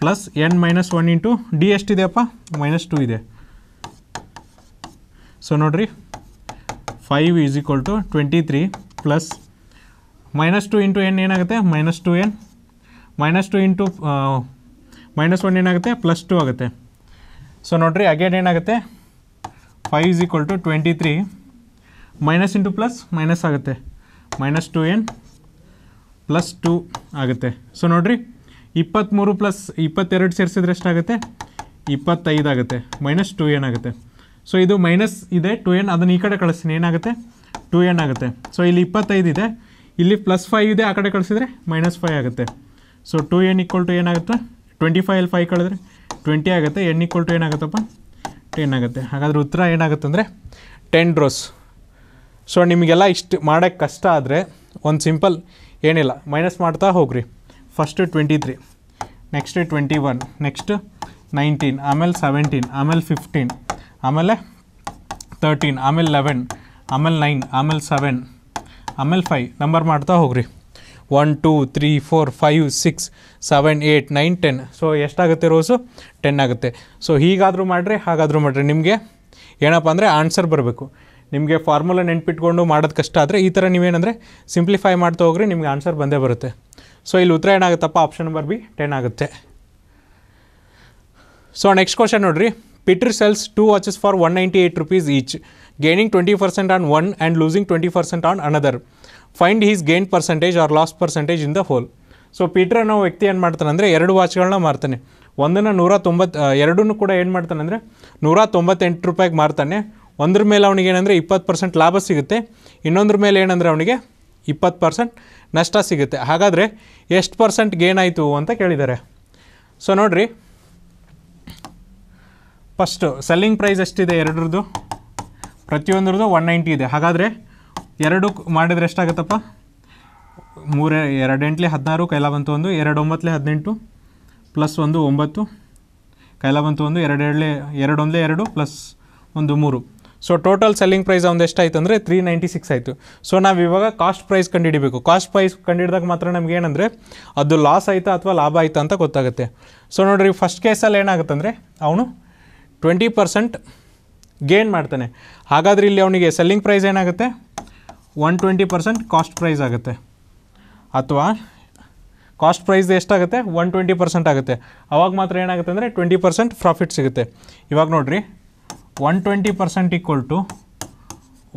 plus N minus one into D ಎಷ್ಟಿದೆಯಪ್ಪ ಮೈನಸ್ ಟು ಇದೆ ಸೊ ನೋಡ್ರಿ five is equal to twenty three plus minus two into N ಏನಾಗುತ್ತೆ minus two N minus two into minus one ಏನಾಗುತ್ತೆ plus two ಆಗುತ್ತೆ so ನೋಡ್ರಿ again ಏನಾಗುತ್ತೆ five is equal to twenty three minus into plus minus ಆಗುತ್ತೆ minus two N plus two ಆಗುತ್ತೆ so ನೋಡಿರಿ ಇಪ್ಪತ್ತ್ಮೂರು plus ಇಪ್ಪತ್ತೆರಡು ಸೇರಿಸಿದ್ರೆ ಎಷ್ಟಾಗುತ್ತೆ ಇಪ್ಪತ್ತೈದು ಆಗುತ್ತೆ ಮೈನಸ್ ಟು ಏನ್ ಆಗುತ್ತೆ ಸೊ ಇದು ಮೈನಸ್ ಇದೆ ಟು ಎನ್ ಅದನ್ನು ಈ ಕಡೆ ಕಳಿಸ್ತೀನಿ ಏನಾಗುತ್ತೆ ಟು ಎನ್ ಆಗುತ್ತೆ ಸೊ ಇಲ್ಲಿ ಇಪ್ಪತ್ತೈದು ಇದೆ ಇಲ್ಲಿ ಪ್ಲಸ್ ಫೈವ್ ಇದೆ ಆ ಕಡೆ ಕಳಿಸಿದ್ರೆ ಮೈನಸ್ ಫೈವ್ ಆಗುತ್ತೆ so two N equal to ಏನಾಗುತ್ತೆ ಟ್ವೆಂಟಿ ಫೈವ್ ಅಲ್ಲಿ ಫೈ ಕಳೆದ್ರೆ ಟ್ವೆಂಟಿ ಆಗುತ್ತೆ ಎನ್ ಈಕ್ವಲ್ ಟು ಏನಾಗುತ್ತಪ್ಪ ಟೆನ್ ಆಗುತ್ತೆ ಹಾಗಾದ್ರೆ ಉತ್ತರ ಏನಾಗುತ್ತೆ ಅಂದರೆ ಟೆನ್ ಡ್ರೋಸ್ ಸೊ ನಿಮಗೆಲ್ಲ ಇಷ್ಟು ಮಾಡೋಕ್ಕೆ ಕಷ್ಟ ಆದರೆ ಒಂದು ಸಿಂಪಲ್ ಏನಿಲ್ಲ ಮೈನಸ್ ಮಾಡ್ತಾ ಹೋಗ್ರಿ first twenty three next twenty one next nineteen ಆಮೇಲೆ ಸೆವೆಂಟೀನ್ ಆಮೇಲೆ ಫಿಫ್ಟೀನ್ ಆಮೇಲೆ ತರ್ಟೀನ್ ಆಮೇಲೆ ಲೆವೆನ್ ಆಮೇಲೆ ನೈನ್ ಆಮೇಲೆ ಸೆವೆನ್ ಆಮೇಲೆ ಫೈವ್ ನಂಬರ್ ಮಾಡ್ತಾ ಹೋಗ್ರಿ one two three four five six seven eight nine ten so ಎಷ್ಟಾಗುತ್ತೆ ರೋಸು ಟೆನ್ ಆಗುತ್ತೆ ಸೊ ಹೀಗಾದರೂ ಮಾಡಿರಿ ಹಾಗಾದರೂ ಮಾಡಿರಿ ನಿಮಗೆ ಏನಪ್ಪ ಅಂದರೆ ಆನ್ಸರ್ ಬರಬೇಕು ನಿಮಗೆ ಫಾರ್ಮುಲಾ ನೆನ್ಪಿಟ್ಕೊಂಡು ಮಾಡೋದು ಕಷ್ಟ ಆದರೆ ಈ ಥರ ನೀವೇನಂದರೆ ಸಿಂಪ್ಲಿಫೈ ಮಾಡ್ತಾ ಹೋಗ್ರಿ ನಿಮ್ಗೆ ಆನ್ಸರ್ ಬಂದೇ ಬರುತ್ತೆ ಸೊ ಇಲ್ಲಿ ಉತ್ತರ ಏನಾಗುತ್ತಪ್ಪ ಆಪ್ಷನ್ ನಂಬರ್ ಬಿ ಟೆನ್ ಆಗುತ್ತೆ ಸೊ ನೆಕ್ಸ್ಟ್ ಕ್ವಶನ್ ನೋಡಿರಿ Peter sells two watches for one ninety eight rupees each gaining twenty percent on one and losing twenty percent on another find his gain percentage or loss percentage in the whole so Peter ಅನ್ನೋ ವ್ಯಕ್ತಿ ಏನು ಮಾಡ್ತಾನೆ ಅಂದರೆ ಎರಡು ವಾಚ್ಗಳನ್ನ ಮಾರ್ತಾನೆ ಒಂದನ್ನು ನೂರ ತೊಂಬತ್ತು ಎರಡನ್ನೂ ಕೂಡ ಏನು ಮಾಡ್ತಾನೆ ಅಂದರೆ ನೂರ ತೊಂಬತ್ತೆಂಟು ರೂಪಾಯಿಗೆ ಮಾರ್ತಾನೆ ಒಂದ್ರ ಮೇಲೆ ಅವನಿಗೆ ಏನಂದರೆ ಇಪ್ಪತ್ತು ಪರ್ಸೆಂಟ್ ಲಾಭ ಸಿಗುತ್ತೆ ಇನ್ನೊಂದ್ರ ಮೇಲೆ ಏನಂದರೆ ಅವನಿಗೆ ಇಪ್ಪತ್ತು ಪರ್ಸೆಂಟ್ ನಷ್ಟ ಸಿಗುತ್ತೆ ಹಾಗಾದರೆ ಎಷ್ಟು ಪರ್ಸೆಂಟ್ ಗೇನ್ ಆಯಿತು ಅಂತ ಕೇಳಿದ್ದಾರೆ ಸೊ ನೋಡಿರಿ ಫಸ್ಟು ಸೆಲ್ಲಿಂಗ್ ಪ್ರೈಸ್ ಎಷ್ಟಿದೆ ಎರಡರದ್ದು ಪ್ರತಿಯೊಂದ್ರದ್ದು ಒನ್ ನೈಂಟಿ ಇದೆ ಹಾಗಾದರೆ ಎರಡು ಮಾಡಿದರೆ ಎಷ್ಟಾಗುತ್ತಪ್ಪ ಮೂರ ಎರಡೆಂಟ್ಲಿ ಹದಿನಾರು ಕೈಲ ಬಂತು ಒಂದು ಎರಡು ಒಂಬತ್ತಲೆ ಹದಿನೆಂಟು ಪ್ಲಸ್ ಒಂದು ಒಂಬತ್ತು ಕೈಲ ಬಂತು ಒಂದು ಎರಡೆರಡಲೆ ಎರಡೊಂದಲೇ ಎರಡು ಪ್ಲಸ್ ಒಂದು ಮೂರು ಸೊ ಟೋಟಲ್ ಸೆಲ್ಲಿಂಗ್ ಪ್ರೈಸ್ ಅವ್ನು ಆಯ್ತು ಅಂದರೆ ತ್ರೀ ನೈಂಟಿ ಸಿಕ್ಸ್ ಆಯಿತು ಸೊ ನಾವು ಇವಾಗ ಕಾಸ್ಟ್ ಪ್ರೈಸ್ ಕಂಡುಹಿಡಬೇಕು ಕಾಸ್ಟ್ ಪ್ರೈಸ್ ಕಂಡುಹಿಡಿದಾಗ ಮಾತ್ರ ನಮ್ಗೆ ಏನಂದರೆ ಅದು ಲಾಸ್ ಆಯಿತಾ ಅಥವಾ ಲಾಭ ಆಯಿತಾ ಅಂತ ಗೊತ್ತಾಗುತ್ತೆ ಸೊ ನೋಡಿರಿ ಫಸ್ಟ್ ಕೇಸಲ್ಲಿ ಏನಾಗುತ್ತೆ ಅವನು ಟ್ವೆಂಟಿ ಪರ್ಸೆಂಟ್ ಗೇನ್ ಮಾಡ್ತಾನೆ ಹಾಗಾದರೆ ಇಲ್ಲಿ ಅವನಿಗೆ ಸೆಲ್ಲಿಂಗ್ ಪ್ರೈಸ್ ಏನಾಗುತ್ತೆ one twenty percent cost price ಆಗುತ್ತೆ ಅಥವಾ ಕಾಸ್ಟ್ ಪ್ರೈಸ್ ಎಷ್ಟಾಗುತ್ತೆ ಒನ್ ಟ್ವೆಂಟಿ ಪರ್ಸೆಂಟ್ ಆಗುತ್ತೆ ಆವಾಗ ಮಾತ್ರ ಏನಾಗುತ್ತೆ ಅಂದರೆ ಟ್ವೆಂಟಿ ಪರ್ಸೆಂಟ್ ಪ್ರಾಫಿಟ್ ಸಿಗುತ್ತೆ ಇವಾಗ ನೋಡಿರಿ one twenty percent equal to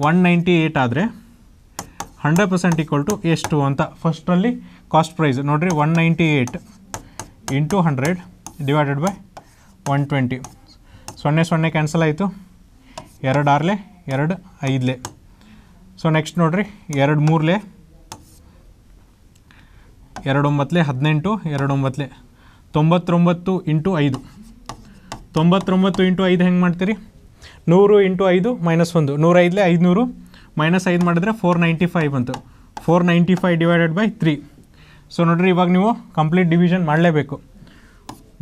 one ninety eight ಆದರೆ ಹಂಡ್ರೆಡ್ ಪರ್ಸೆಂಟ್ ಈಕ್ವಲ್ ಟು ಎಷ್ಟು ಅಂತ ಫಸ್ಟಲ್ಲಿ ಕಾಸ್ಟ್ ಪ್ರೈಸ್ ನೋಡಿರಿ one ninety eight into hundred divided by one twenty ಸೊನ್ನೆ ಸೊನ್ನೆ ಕ್ಯಾನ್ಸಲ್ ಆಯಿತು ಎರಡು ಆರ್ಲೆ ಎರಡು ಐದಲೆ ಸೊ ನೆಕ್ಸ್ಟ್ ನೋಡಿರಿ ಎರಡು ಮೂರಲೆ ಎರಡು ಒಂಬತ್ತಲೆ ಹದಿನೆಂಟು ಎರಡು ಒಂಬತ್ತಲೆ ತೊಂಬತ್ತೊಂಬತ್ತು ಇಂಟು ಐದು ತೊಂಬತ್ತೊಂಬತ್ತು ಇಂಟು ಐದು ಹೆಂಗೆ ಮಾಡ್ತೀರಿ ನೂರು ಇಂಟು ಐದು ಮೈನಸ್ ಒಂದು ನೂರೈದಲೇ ಐದುನೂರು ಮೈನಸ್ ಐದು ಮಾಡಿದ್ರೆ ಫೋರ್ ನೈಂಟಿ ಫೈವ್ ಬಂತು four ninety five divided by three so ನೋಡ್ರಿ ಇವಾಗ ನೀವು ಕಂಪ್ಲೀಟ್ ಡಿವಿಷನ್ ಮಾಡಲೇಬೇಕು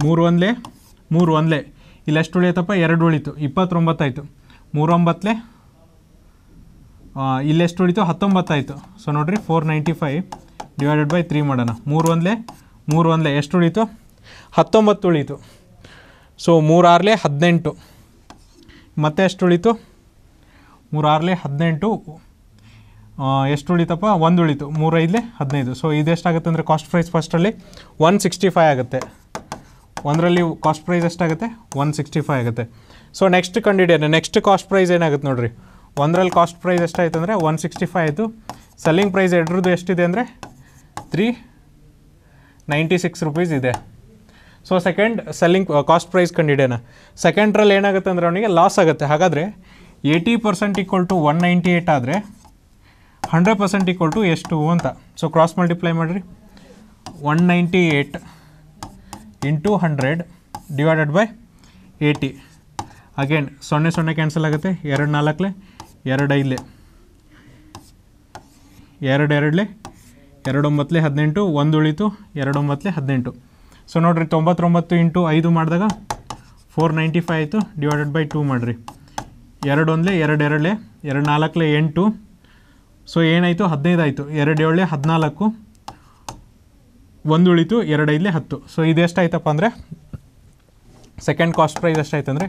ಮೂರು ಒಂದಲೇ ಮೂರು ಒಂದಲೇ ಎಷ್ಟು ಉಳಿಯುತ್ತಪ್ಪ ಎರಡು ಉಳಿತು ಇಪ್ಪತ್ತೊಂಬತ್ತಾಯಿತು ಮೂರೊಂಬತ್ತಲೇ ಇಲ್ಲೆಷ್ಟು ಉಳಿತು ಹತ್ತೊಂಬತ್ತಾಯಿತು ಸೊ ನೋಡಿರಿ four ninety five divided by three ಮಾಡೋಣ ಮೂರು ಒಂದಲೇ ಮೂರು ಒಂದಲೇ ಎಷ್ಟು ಉಳಿತು ಹತ್ತೊಂಬತ್ತು ಉಳಿತು ಸೊ ಮೂರಾರಲೇ ಹದಿನೆಂಟು ಮತ್ತೆ ಎಷ್ಟು ಉಳಿತು ಮೂರಾರಲೆ ಹದಿನೆಂಟು ಎಷ್ಟು ಉಳಿತಪ್ಪ ಒಂದು ಉಳಿತು ಮೂರೈದಲೆ ಹದಿನೈದು ಸೊ ಇದೆಷ್ಟಾಗುತ್ತೆ ಅಂದರೆ ಕಾಸ್ಟ್ ಪ್ರೈಸ್ ಫಸ್ಟಲ್ಲಿ ಒನ್ ಸಿಕ್ಸ್ಟಿ ಫೈ ಆಗುತ್ತೆ ಒಂದರಲ್ಲಿ ಕಾಸ್ಟ್ ಪ್ರೈಸ್ ಎಷ್ಟಾಗುತ್ತೆ ಒನ್ ಸಿಕ್ಸ್ಟಿ ಫೈ ಆಗುತ್ತೆ ಸೊ ನೆಕ್ಸ್ಟ್ ಕಂಡಿಡಿಯೋಣ ನೆಕ್ಸ್ಟ್ ಕಾಸ್ಟ್ ಪ್ರೈಸ್ ಏನಾಗುತ್ತೆ ನೋಡಿರಿ ಒಂದರಲ್ಲಿ ಕಾಸ್ಟ್ ಪ್ರೈಸ್ ಎಷ್ಟಾಯಿತು ಅಂದರೆ ಒನ್ ಸಿಕ್ಸ್ಟಿ ಫೈವ್ ಆಯಿತು ಸೆಲ್ಲಿಂಗ್ ಪ್ರೈಸ್ ಎರಡರದ್ದು ಎಷ್ಟಿದೆ ಅಂದರೆ ತ್ರೀ ನೈಂಟಿ ಸಿಕ್ಸ್ ರುಪೀಸ್ ಇದೆ so second selling cost price ಹಿಡಿಯೋಣ ಸೆಕೆಂಡ್ರಲ್ಲಿ ಏನಾಗುತ್ತೆ ಅಂದರೆ ಅವನಿಗೆ ಲಾಸ್ ಆಗುತ್ತೆ ಹಾಗಾದರೆ eighty percent equal to one ninety eight ಆದರೆ ಹಂಡ್ರೆಡ್ ಪರ್ಸೆಂಟ್ ಈಕ್ವಲ್ ಟು ಎಷ್ಟು ಅಂತ ಸೊ ಕ್ರಾಸ್ ಮಲ್ಟಿಪ್ಲೈ ಮಾಡಿರಿ one ninety eight into hundred divided by eighty again ಸೊನ್ನೆ ಸೊನ್ನೆ ಕ್ಯಾನ್ಸಲ್ ಆಗುತ್ತೆ ಎರಡು ನಾಲ್ಕಲೆ ಎರಡು ಐದಲೆ ಎರಡು ಎರಡಲೆ ಎರಡು ಹದಿನೆಂಟು ಒಂದು ಉಳಿತು ಎರಡು ಹದಿನೆಂಟು ಸೊ ನೋಡಿರಿ ತೊಂಬತ್ತೊಂಬತ್ತು ಇಂಟು ಐದು ಮಾಡಿದಾಗ ಫೋರ್ ನೈಂಟಿ ಫೈವ್ ಆಯಿತು ಡಿವೈಡೆಡ್ ಬೈ ಟೂ ಮಾಡಿರಿ ಎರಡು ಒಂದಲೇ ಎರಡು ಎರಡೇ ಎರಡು ನಾಲ್ಕಲೇ ಎಂಟು ಸೊ ಏನಾಯಿತು ಹದಿನೈದು ಆಯಿತು ಎರಡು ಏಳೇ ಹದಿನಾಲ್ಕು ಒಂದು ಉಳಿತು ಎರಡು ಐದಲೇ ಹತ್ತು ಸೊ ಇದೆಷ್ಟಾಯ್ತಪ್ಪ ಅಂದರೆ ಸೆಕೆಂಡ್ ಕಾಸ್ಟ್ ಪ್ರೈಸ್ ಎಷ್ಟಾಯ್ತು ಅಂದರೆ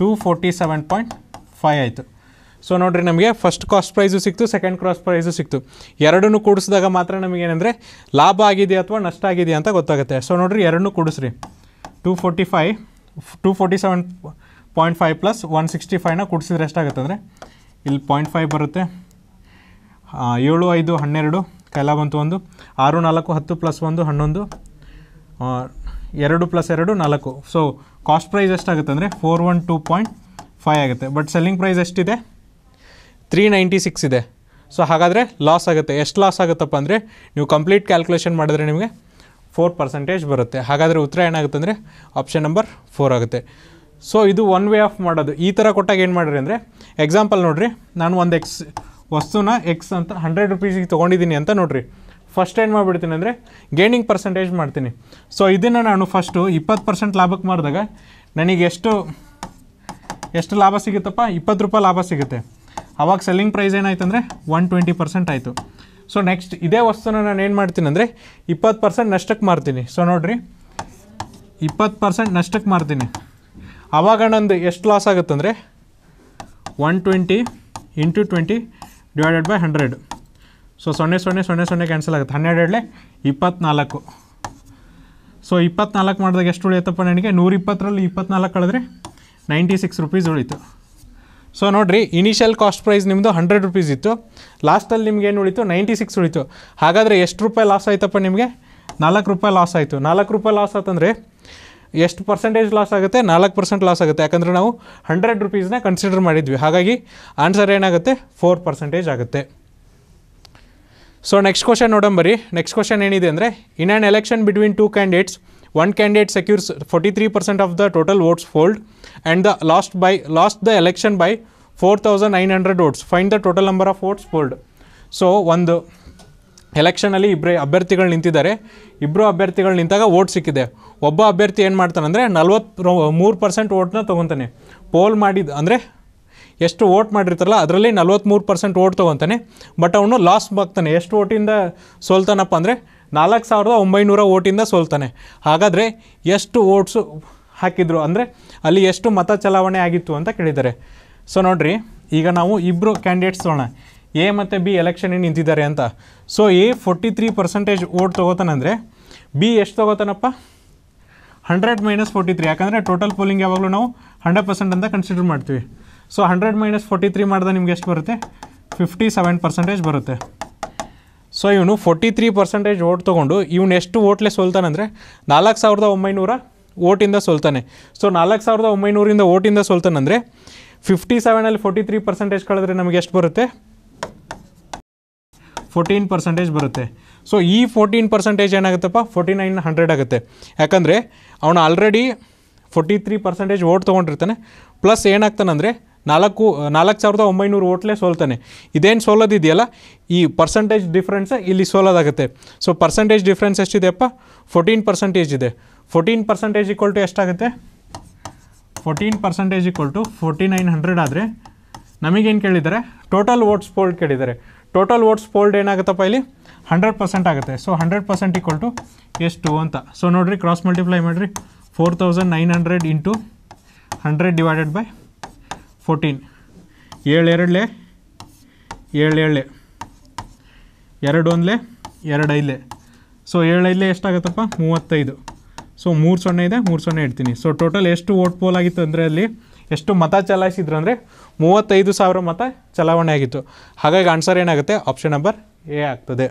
two forty seven point five ಆಯಿತು ಸೊ ನೋಡಿರಿ ನಮಗೆ ಫಸ್ಟ್ ಕಾಸ್ಟ್ ಪ್ರೈಸು ಸಿಕ್ತು ಸೆಕೆಂಡ್ ಕ್ರಾಸ್ ಪ್ರೈಸು ಸಿಕ್ತು ಎರಡನ್ನೂ ಕೂಡಿಸಿದಾಗ ಮಾತ್ರ ನಮಗೇನೆಂದರೆ ಲಾಭ ಆಗಿದೆಯಾ ಅಥವಾ ನಷ್ಟ ಆಗಿದೆಯಾ ಅಂತ ಗೊತ್ತಾಗುತ್ತೆ ಸೊ ನೋಡಿರಿ ಎರಡನ್ನೂ ಕೂಡಿಸ್ರಿ two forty five two forty seven point five plus one sixty ಫೈವ್ನ ಕೂಡಿಸಿದ್ರೆ ಎಷ್ಟಾಗುತ್ತೆ ಅಂದರೆ ಇಲ್ಲಿ ಪಾಯಿಂಟ್ ಫೈವ್ ಬರುತ್ತೆ ಏಳು ಐದು ಹನ್ನೆರಡು ಕೈಲ ಬಂತು ಒಂದು ಆರು ನಾಲ್ಕು ಹತ್ತು ಪ್ಲಸ್ ಒಂದು ಹನ್ನೊಂದು ಎರಡು ಪ್ಲಸ್ ಎರಡು ನಾಲ್ಕು ಸೊ ಕಾಸ್ಟ್ ಪ್ರೈಸ್ ಎಷ್ಟಾಗುತ್ತೆ ಅಂದರೆ four one two point five ಆಗುತ್ತೆ ಬಟ್ ಸೆಲ್ಲಿಂಗ್ ಪ್ರೈಸ್ ಎಷ್ಟಿದೆ ತ್ರೀ ನೈಂಟಿ ಸಿಕ್ಸ್ ಇದೆ ಸೊ ಹಾಗಾದರೆ ಲಾಸ್ ಆಗುತ್ತೆ ಎಷ್ಟು ಲಾಸ್ ಆಗುತ್ತಪ್ಪ ಅಂದರೆ ನೀವು ಕಂಪ್ಲೀಟ್ ಕ್ಯಾಲ್ಕುಲೇಷನ್ ಮಾಡಿದ್ರೆ ನಿಮಗೆ ಫೋರ್ ಪರ್ಸೆಂಟೇಜ್ ಬರುತ್ತೆ ಹಾಗಾದರೆ ಉತ್ತರ ಏನಾಗುತ್ತೆ ಅಂದರೆ ಆಪ್ಷನ್ ನಂಬರ್ ಫೋರ್ ಆಗುತ್ತೆ ಸೊ ಇದು ಒನ್ ವೇ ಆಫ್ ಮಾಡೋದು ಈ ಥರ ಕೊಟ್ಟಾಗ ಏನು ಮಾಡಿರಿ ಅಂದರೆ ಎಕ್ಸಾಂಪಲ್ ನೋಡಿರಿ ನಾನು ಒಂದು ಎಕ್ಸ್ ವಸ್ತುನ ಎಕ್ಸ್ ಅಂತ ಹಂಡ್ರೆಡ್ ರುಪೀಸಿಗೆ ತೊಗೊಂಡಿದ್ದೀನಿ ಅಂತ ನೋಡಿರಿ ಫಸ್ಟ್ ಏನು ಮಾಡಿಬಿಡ್ತೀನಿ ಅಂದರೆ ಗೇನಿಂಗ್ ಪರ್ಸೆಂಟೇಜ್ ಮಾಡ್ತೀನಿ ಸೊ ಇದನ್ನು ನಾನು ಫಸ್ಟು ಇಪ್ಪತ್ತು ಪರ್ಸೆಂಟ್ ಲಾಭಕ್ಕೆ ಮಾಡಿದಾಗ ನನಗೆ ಎಷ್ಟು ಎಷ್ಟು ಲಾಭ ಸಿಗುತ್ತಪ್ಪ ಇಪ್ಪತ್ತು ರೂಪಾಯಿ ಲಾಭ ಸಿಗುತ್ತೆ ಅವಾಗ ಸೆಲ್ಲಿಂಗ್ ಪ್ರೈಸ್ ಏನಾಯ್ತು ಅಂದರೆ ಒನ್ ಟ್ವೆಂಟಿ ಪರ್ಸೆಂಟ್ ಆಯಿತು ಸೊ ನೆಕ್ಸ್ಟ್ ಇದೇ ವಸ್ತುನ ನಾನು ಏನು ಮಾಡ್ತೀನಿ ಅಂದರೆ ಇಪ್ಪತ್ತು ಪರ್ಸೆಂಟ್ ನಷ್ಟಕ್ಕೆ ಮಾರ್ತೀನಿ ಸೊ ನೋಡಿರಿ ಇಪ್ಪತ್ತು ಪರ್ಸೆಂಟ್ ನಷ್ಟಕ್ಕೆ ಮಾರ್ತೀನಿ ಆವಾಗ ನಂದು ಎಷ್ಟು ಲಾಸ್ ಆಗುತ್ತಂದರೆ one twenty into twenty divided by hundred so ಸೊನ್ನೆ ಸೊನ್ನೆ ಸೊನ್ನೆ ಸೊನ್ನೆ ಕ್ಯಾನ್ಸಲ್ ಆಗುತ್ತೆ ಹನ್ನೆರಡು ಹನ್ನೆರಡೆರಡಲೆ ಇಪ್ಪತ್ತ್ನಾಲ್ಕು ಸೊ ಇಪ್ಪತ್ನಾಲ್ಕು ಮಾಡಿದಾಗ ಎಷ್ಟು ಉಳಿಯುತ್ತಪ್ಪ ನನಗೆ ನೂರಿಪ್ಪತ್ತರಲ್ಲಿ ಇಪ್ಪತ್ನಾಲ್ಕು ಕಳೆದ್ರೆ ನೈಂಟಿ ಸಿಕ್ಸ್ ರುಪೀಸ್ ಉಳಿತು ಸೊ ನೋಡಿರಿ ಇನಿಷಿಯಲ್ ಕಾಸ್ಟ್ ಪ್ರೈಸ್ ನಿಮ್ಮದು ಹಂಡ್ರೆಡ್ ರುಪೀಸ್ ಇತ್ತು ಲಾಸ್ಟಲ್ಲಿ ನಿಮ್ಗೆ ಏನು ಉಳಿತು ನೈಂಟಿ ಸಿಕ್ಸ್ ಉಳಿತು ಹಾಗಾದರೆ ಎಷ್ಟು ರೂಪಾಯಿ ಲಾಸ್ ಆಯಿತಪ್ಪ ನಿಮಗೆ ನಾಲ್ಕು ರೂಪಾಯಿ ಲಾಸ್ ಆಯಿತು ನಾಲ್ಕು ರೂಪಾಯಿ ಲಾಸ್ ಆತಂದರೆ ಎಷ್ಟು ಪರ್ಸೆಂಟೇಜ್ ಲಾಸ್ ಆಗುತ್ತೆ ನಾಲ್ಕು ಪರ್ಸೆಂಟ್ ಲಾಸ್ ಆಗುತ್ತೆ ಯಾಕಂದರೆ ನಾವು ಹಂಡ್ರೆಡ್ ರುಪೀಸ್ನ ಕನ್ಸಿಡರ್ ಮಾಡಿದ್ವಿ ಹಾಗಾಗಿ ಆನ್ಸರ್ ಏನಾಗುತ್ತೆ ಫೋರ್ ಪರ್ಸೆಂಟೇಜ್ ಆಗುತ್ತೆ ಸೊ ನೆಕ್ಸ್ಟ್ ಕ್ವಶನ್ ನೋಡೋಂಬರಿ ನೆಕ್ಸ್ಟ್ ಕ್ವಶನ್ ಏನಿದೆ ಅಂದರೆ in and election between two candidates one secures forty one candidate secures 43% of the total votes fold and the lost by by four thousand by hundred votes find the total number of votes fold so ಒಂದು ಎಲೆಕ್ಷನಲ್ಲಿ ಇಬ್ಬರೇ ಅಭ್ಯರ್ಥಿಗಳು ನಿಂತಿದ್ದಾರೆ ಇಬ್ಬರು ಅಭ್ಯರ್ಥಿಗಳು ನಿಂತಾಗ vote ಸಿಕ್ಕಿದೆ ಒಬ್ಬ ಅಭ್ಯರ್ಥಿ ಏನು ಮಾಡ್ತಾನೆ ಅಂದರೆ ನಲ್ವತ್ತು ಮೂರು ಪರ್ಸೆಂಟ್ ವೋಟ್ನ ತಗೊತಾನೆ ಪೋಲ್ ಮಾಡಿದ ಅಂದರೆ ಎಷ್ಟು ವೋಟ್ ಮಾಡಿರ್ತಾರಲ್ಲ ಅದರಲ್ಲಿ ನಲ್ವತ್ತ್ಮೂರು ಪರ್ಸೆಂಟ್ ವೋಟ್ ತೊಗೊತಾನೆ ಬಟ್ ಅವನು ಲಾಸ್ ಆಗ್ತಾನೆ ಎಷ್ಟು ಓಟಿಂದ ಸೋಲ್ತಾನಪ್ಪ ಅಂದರೆ ನಾಲ್ಕು ಸಾವಿರದ ಒಂಬೈನೂರ ಓಟಿಂದ ಸೋಲ್ತಾನೆ ಹಾಗಾದರೆ ಎಷ್ಟು ಓಟ್ಸು ಹಾಕಿದ್ರು ಅಂದರೆ ಅಲ್ಲಿ ಎಷ್ಟು ಮತ ಚಲಾವಣೆ ಆಗಿತ್ತು ಅಂತ ಕೇಳಿದ್ದಾರೆ ಸೊ ನೋಡ್ರಿ ಈಗ ನಾವು ಇಬ್ಬರು ಕ್ಯಾಂಡಿಡೇಟ್ಸ್ ನೋಡೋಣ ಎ ಮತ್ತು ಬಿ ಎಲೆಕ್ಷನಿಗೆ ನಿಂತಿದ್ದಾರೆ ಅಂತ so A forty three percentage vote ತೊಗೋತಾನಂದರೆ ಬಿ ಎಷ್ಟು ತೊಗೋತಾನಪ್ಪ ಹಂಡ್ರೆಡ್ ಮೈನಸ್ ಫೋರ್ಟಿ ತ್ರೀ ಯಾಕಂದರೆ ಟೋಟಲ್ ಪೋಲಿಂಗ್ ಯಾವಾಗಲೂ ನಾವು ಹಂಡ್ರೆಡ್ ಪರ್ಸೆಂಟ್ ಅಂತ ಕನ್ಸಿಡರ್ ಮಾಡ್ತೀವಿ so hundred minus forty three ಮಾಡಿದ ನಿಮ್ಗೆ ಎಷ್ಟು ಬರುತ್ತೆ ಫಿಫ್ಟಿ ಸೆವೆನ್ ಪರ್ಸೆಂಟೇಜ್ ಬರುತ್ತೆ ಸೊ ಇವನು ಫೋರ್ಟಿ ತ್ರೀ ಪರ್ಸೆಂಟೇಜ್ ಓಟ್ ತೊಗೊಂಡು ಇವನು ಎಷ್ಟು ಓಟ್ಲೆ ಸೋಲ್ತಾನಂದರೆ ನಾಲ್ಕು ಸಾವಿರದ ಒಂಬೈನೂರ ಓಟಿಂದ ಸೋಲ್ತಾನೆ ಸೊ ನಾಲ್ಕು ಸಾವಿರದ ಒಂಬೈನೂರಿಂದ ಓಟಿಂದ ಸೋಲ್ತಾನಂದರೆ ಫಿಫ್ಟಿ ಸೆವೆನಲ್ಲಿ ಫೋರ್ಟಿ ತ್ರೀ ಪರ್ಸೆಂಟೇಜ್ ಕಳೆದ್ರೆ ನಮಗೆ ಎಷ್ಟು ಬರುತ್ತೆ ಫೋರ್ಟೀನ್ ಪರ್ಸೆಂಟೇಜ್ ಬರುತ್ತೆ ಸೊ ಈ ಫೋರ್ಟೀನ್ ಪರ್ಸೆಂಟೇಜ್ ಏನಾಗುತ್ತಪ್ಪ ಫೋರ್ಟಿ ನೈನ್ ಹಂಡ್ರೆಡ್ ಆಗುತ್ತೆ ಯಾಕಂದರೆ ಅವನು already forty three percentage vote ತೊಗೊಂಡಿರ್ತಾನೆ ಪ್ಲಸ್ ಏನಾಗ್ತಾನಂದರೆ ನಾಲ್ಕು ನಾಲ್ಕು ಸಾವಿರದ ಒಂಬೈನೂರು ಓಟ್ಲೇ ಸೋಲ್ತಾನೆ ಇದೇನು ಸೋಲೋದಿದೆಯಲ್ಲ ಈ ಪರ್ಸೆಂಟೇಜ್ ಡಿಫ್ರೆನ್ಸ್ ಇಲ್ಲಿ ಸೋಲೋದಾಗುತ್ತೆ ಸೊ ಪರ್ಸೆಂಟೇಜ್ ಡಿಫ್ರೆನ್ಸ್ ಎಷ್ಟಿದೆಯಪ್ಪ ಫೋರ್ಟೀನ್ ಪರ್ಸೆಂಟೇಜ್ ಇದೆ ಫೋರ್ಟೀನ್ ಪರ್ಸೆಂಟೇಜ್ ಈಕ್ವಲ್ ಟು ಎಷ್ಟಾಗುತ್ತೆ fourteen percentage equal to forty nine hundred ಆದರೆ ನಮಗೇನು ಕೇಳಿದ್ದಾರೆ ಟೋಟಲ್ ವೋಟ್ಸ್ ಪೋಲ್ಡ್ ಕೇಳಿದ್ದಾರೆ ಟೋಟಲ್ ವೋಟ್ಸ್ ಪೋಲ್ಡ್ ಏನಾಗುತ್ತಪ್ಪ ಇಲ್ಲಿ ಹಂಡ್ರೆಡ್ ಪರ್ಸೆಂಟ್ ಆಗುತ್ತೆ so hundred percent equal to ಎಷ್ಟು ಅಂತ ಸೊ ನೋಡಿರಿ ಕ್ರಾಸ್ ಮಲ್ಟಿಪ್ಲೈ ಮಾಡಿರಿ four thousand nine hundred into hundred divided by fourteen ಏಳು ಎರಡಲೆ ಏಳು ಏಳೆ ಎರಡು ಒಂದಲೆ ಎರಡು ಐದಲೆ ಸೊ ಏಳು ಐದಲೆ ಎಷ್ಟಾಗತ್ತಪ್ಪ ಮೂವತ್ತೈದು ಸೊ ಮೂರು ಸೊನ್ನೆ ಇದೆ ಮೂರು ಸೊನ್ನೆ ಇಡ್ತೀನಿ ಸೊ ಟೋಟಲ್ ಎಷ್ಟು ಓಟ್ ಪೋಲ್ ಆಗಿತ್ತು ಅಂದರೆ ಅಲ್ಲಿ ಎಷ್ಟು ಮತ ಚಲಾಯಿಸಿದ್ರು ಅಂದರೆ ಮೂವತ್ತೈದು ಸಾವಿರ ಮತ ಚಲಾವಣೆ ಆಗಿತ್ತು ಹಾಗಾಗಿ ಆನ್ಸರ್ ಏನಾಗುತ್ತೆ ಆಪ್ಷನ್ ನಂಬರ್ ಎ ಆಗ್ತದೆ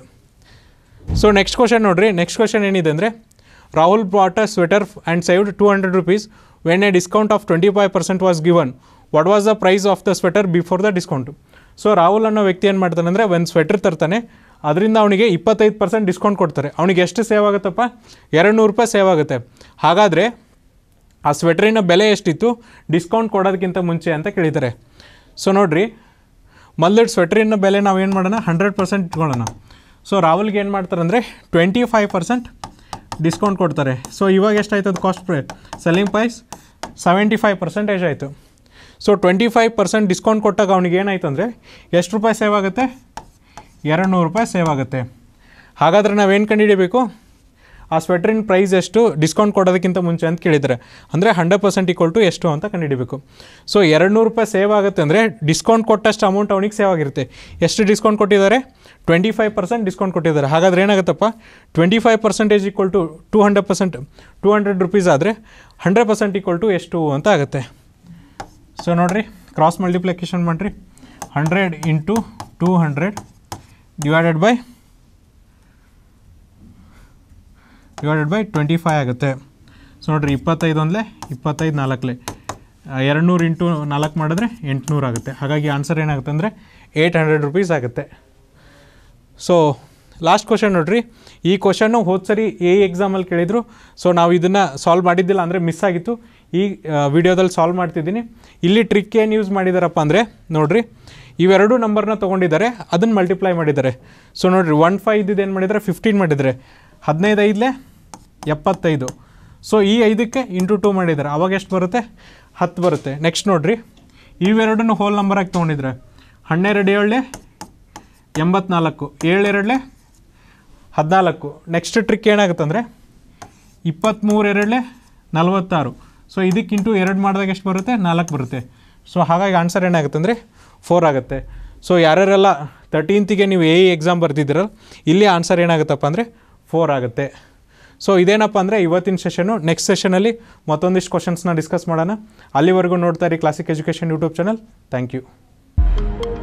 ಸೊ ನೆಕ್ಸ್ಟ್ ಕ್ವಶನ್ ನೋಡಿರಿ ನೆಕ್ಸ್ಟ್ ಕ್ವಶನ್ ಏನಿದೆ ಅಂದರೆ Rahul bought sweater and saved two hundred rupees when a discount of twenty five percent was given what was the price of the sweater before the discount so Rahul ಅನ್ನೋ ವ್ಯಕ್ತಿ ಏನು ಮಾಡ್ತಾನೆ ಅಂದರೆ ಒಂದು sweater ತರ್ತಾನೆ ಅದರಿಂದ ಅವನಿಗೆ ಇಪ್ಪತ್ತೈದು ಪರ್ಸೆಂಟ್ ಡಿಸ್ಕೌಂಟ್ ಕೊಡ್ತಾರೆ ಅವನಿಗೆ ಎಷ್ಟು ಸೇವ್ ಆಗುತ್ತಪ್ಪ ಎರಡು ನೂರು ರೂಪಾಯಿ ಸೇವ್ ಆಗುತ್ತೆ ಹಾಗಾದರೆ ಆ ಸ್ವೆಟ್ರಿನ ಬೆಲೆ ಎಷ್ಟಿತ್ತು ಡಿಸ್ಕೌಂಟ್ ಕೊಡೋದಕ್ಕಿಂತ ಮುಂಚೆ ಅಂತ ಕೇಳಿದ್ದಾರೆ ಸೊ ನೋಡಿರಿ ಮಲ್ದೆಡ್ ಸ್ವೆಟ್ರಿನ ಬೆಲೆ ನಾವು ಏನು ಮಾಡೋಣ ಹಂಡ್ರೆಡ್ ಪರ್ಸೆಂಟ್ ಇಟ್ಕೊಳ್ಳೋಣ ಸೊ ರಾಹುಲ್ಗೆ ಏನು ಮಾಡ್ತಾರೆ ಅಂದರೆ ಟ್ವೆಂಟಿ ಫೈವ್ ಪರ್ಸೆಂಟ್ ಡಿಸ್ಕೌಂಟ್ ಕೊಡ್ತಾರೆ ಸೊ ಇವಾಗ ಎಷ್ಟಾಯ್ತು ಅದು cost price selling price seventy five percentage ಆಯಿತು so twenty five percent discount ಕೊಟ್ಟಾಗ ಅವನಿಗೆ ಏನಾಯ್ತು ಅಂದರೆ ಎಷ್ಟು ರೂಪಾಯಿ ಸೇವ್ ಆಗುತ್ತೆ ಎರಡು ನೂರು ರೂಪಾಯಿ ಸೇವ್ ಆಗುತ್ತೆ ಹಾಗಾದರೆ ನಾವೇನು ಕಂಡುಹಿಡಿಯಬೇಕು ಆ ಸ್ವೆಟ್ರಿನ ಪ್ರೈಸ್ ಎಷ್ಟು ಡಿಸ್ಕೌಂಟ್ ಕೊಡೋದಕ್ಕಿಂತ ಮುಂಚೆ ಅಂತ ಕೇಳಿದರೆ ಅಂದರೆ ಹಂಡ್ರೆಡ್ ಪರ್ಸೆಂಟ್ ಈಕ್ವಲ್ ಟು ಎಷ್ಟು ಅಂತ ಕಂಡುಹಿಡಬೇಕು ಸೊ ಎರಡು ನೂರು ರೂಪಾಯಿ ಸೇವ್ ಆಗುತ್ತೆ ಅಂದರೆ ಡಿಸ್ಕೌಂಟ್ ಕೊಟ್ಟಷ್ಟು ಅಮೌಂಟ್ ಅವನಿಗೆ ಸೇವ್ ಆಗಿರುತ್ತೆ ಎಷ್ಟು ಡಿಸ್ಕೌಂಟ್ ಕೊಟ್ಟಿದ್ದಾರೆ ಟ್ವೆಂಟಿ ಫೈವ್ ಪರ್ಸೆಂಟ್ ಡಿಸ್ಕೌಂಟ್ ಕೊಟ್ಟಿದ್ದಾರೆ ಹಾಗಾದರೆ ಏನಾಗುತ್ತಪ್ಪ twenty five percentage equal to two hundred percent two hundred rupees ಆದರೆ ಹಂಡ್ರೆಡ್ ಪರ್ಸೆಂಟ್ ಈಕ್ವಲ್ ಟು ಎಷ್ಟು ಅಂತ ಆಗುತ್ತೆ ಸೊ ನೋಡಿರಿ ಕ್ರಾಸ್ ಮಲ್ಟಿಪ್ಲಿಕೇಶನ್ ಮಾಡಿರಿ hundred into two hundred divided by divided by twenty five ಆಗುತ್ತೆ ಸೊ ನೋಡಿರಿ ಇಪ್ಪತ್ತೈದು ಒಂದಲೇ ಇಪ್ಪತ್ತೈದು ನಾಲ್ಕಲೆ ಎರಡು ನೂರು ಇಂಟು ನಾಲ್ಕು ಮಾಡಿದ್ರೆ ಎಂಟುನೂರು ಆಗುತ್ತೆ ಹಾಗಾಗಿ ಆನ್ಸರ್ ಏನಾಗುತ್ತೆ ಅಂದರೆ ಏಯ್ಟ್ ಹಂಡ್ರೆಡ್ ರುಪೀಸ್ ಆಗುತ್ತೆ ಸೊ ಲಾಸ್ಟ್ ಕ್ವಶನ್ ನೋಡಿರಿ ಈ ಕ್ವಶನ್ನು ಹೋದ್ಸರಿ ಸರಿ ಎ ಎಕ್ಸಾಮಲ್ಲಿ ಕೇಳಿದರು ಸೊ ನಾವು ಇದನ್ನು ಸಾಲ್ವ್ ಮಾಡಿದ್ದಿಲ್ಲ ಅಂದರೆ ಮಿಸ್ ಆಗಿತ್ತು ಈ ವಿಡಿಯೋದಲ್ಲಿ ಸಾಲ್ವ್ ಮಾಡ್ತಿದ್ದೀನಿ ಇಲ್ಲಿ ಟ್ರಿಕ್ ಏನು ಯೂಸ್ ಮಾಡಿದಾರಪ್ಪ ಅಂದರೆ ನೋಡಿರಿ ಇವೆರಡು ನಂಬರ್ನ ತೊಗೊಂಡಿದ್ದಾರೆ ಅದನ್ನು ಮಲ್ಟಿಪ್ಲೈ ಮಾಡಿದ್ದಾರೆ ಸೊ ನೋಡಿರಿ ಒನ್ ಫೈ ಇದ್ದಿದ್ದು ಏನು ಮಾಡಿದರೆ ಫಿಫ್ಟೀನ್ ಮಾಡಿದರೆ ಹದಿನೈದು ಐದಲೇ ಎಪ್ಪತ್ತೈದು ಸೊ ಈ ಐದಕ್ಕೆ ಇಂಟು ಟೂ ಮಾಡಿದ್ದಾರೆ ಅವಾಗ ಎಷ್ಟು ಬರುತ್ತೆ ಹತ್ತು ಬರುತ್ತೆ ನೆಕ್ಸ್ಟ್ ನೋಡಿರಿ ಇವೆರಡನ್ನು ಹೋಲ್ ನಂಬರಾಗಿ ತೊಗೊಂಡಿದ್ರೆ ಹನ್ನೆರಡು ಏಳನೇ ಎಂಬತ್ನಾಲ್ಕು ಏಳೆರಡಲೆ ಹದಿನಾಲ್ಕು ನೆಕ್ಸ್ಟ್ ಟ್ರಿಕ್ ಏನಾಗುತ್ತಂದರೆ ಇಪ್ಪತ್ತ್ಮೂರು ಎರಡಲೆ ನಲವತ್ತಾರು ಸೊ ಇದಕ್ಕಿಂಟು ಎರಡು ಮಾಡಿದಾಗ ಎಷ್ಟು ಬರುತ್ತೆ ನಾಲ್ಕು ಬರುತ್ತೆ ಸೊ ಹಾಗಾಗಿ ಆನ್ಸರ್ ಏನಾಗುತ್ತೆ ಅಂದರೆ ಫೋರ್ ಆಗುತ್ತೆ ಸೊ ಯಾರ್ಯಾರೆಲ್ಲ ತರ್ಟೀನ್ತಿಗೆ ನೀವು ಎ ಎಕ್ಸಾಮ್ e ಬರ್ತಿದ್ದೀರಲ್ಲ ಇಲ್ಲಿ ಆನ್ಸರ್ ಏನಾಗುತ್ತಪ್ಪ ಅಂದರೆ ಫೋರ್ ಆಗುತ್ತೆ ಸೊ ಇದೇನಪ್ಪ ಅಂದರೆ ಇವತ್ತಿನ ಸೆಷನು ನೆಕ್ಸ್ಟ್ ಸೆಷನಲ್ಲಿ ಮತ್ತೊಂದಿಷ್ಟು ಕ್ವಶನ್ಸ್ನ ಡಿಸ್ಕಸ್ ಮಾಡೋಣ ಅಲ್ಲಿವರೆಗೂ ನೋಡ್ತಾ ಇರಿ Classic education YouTube channel thank you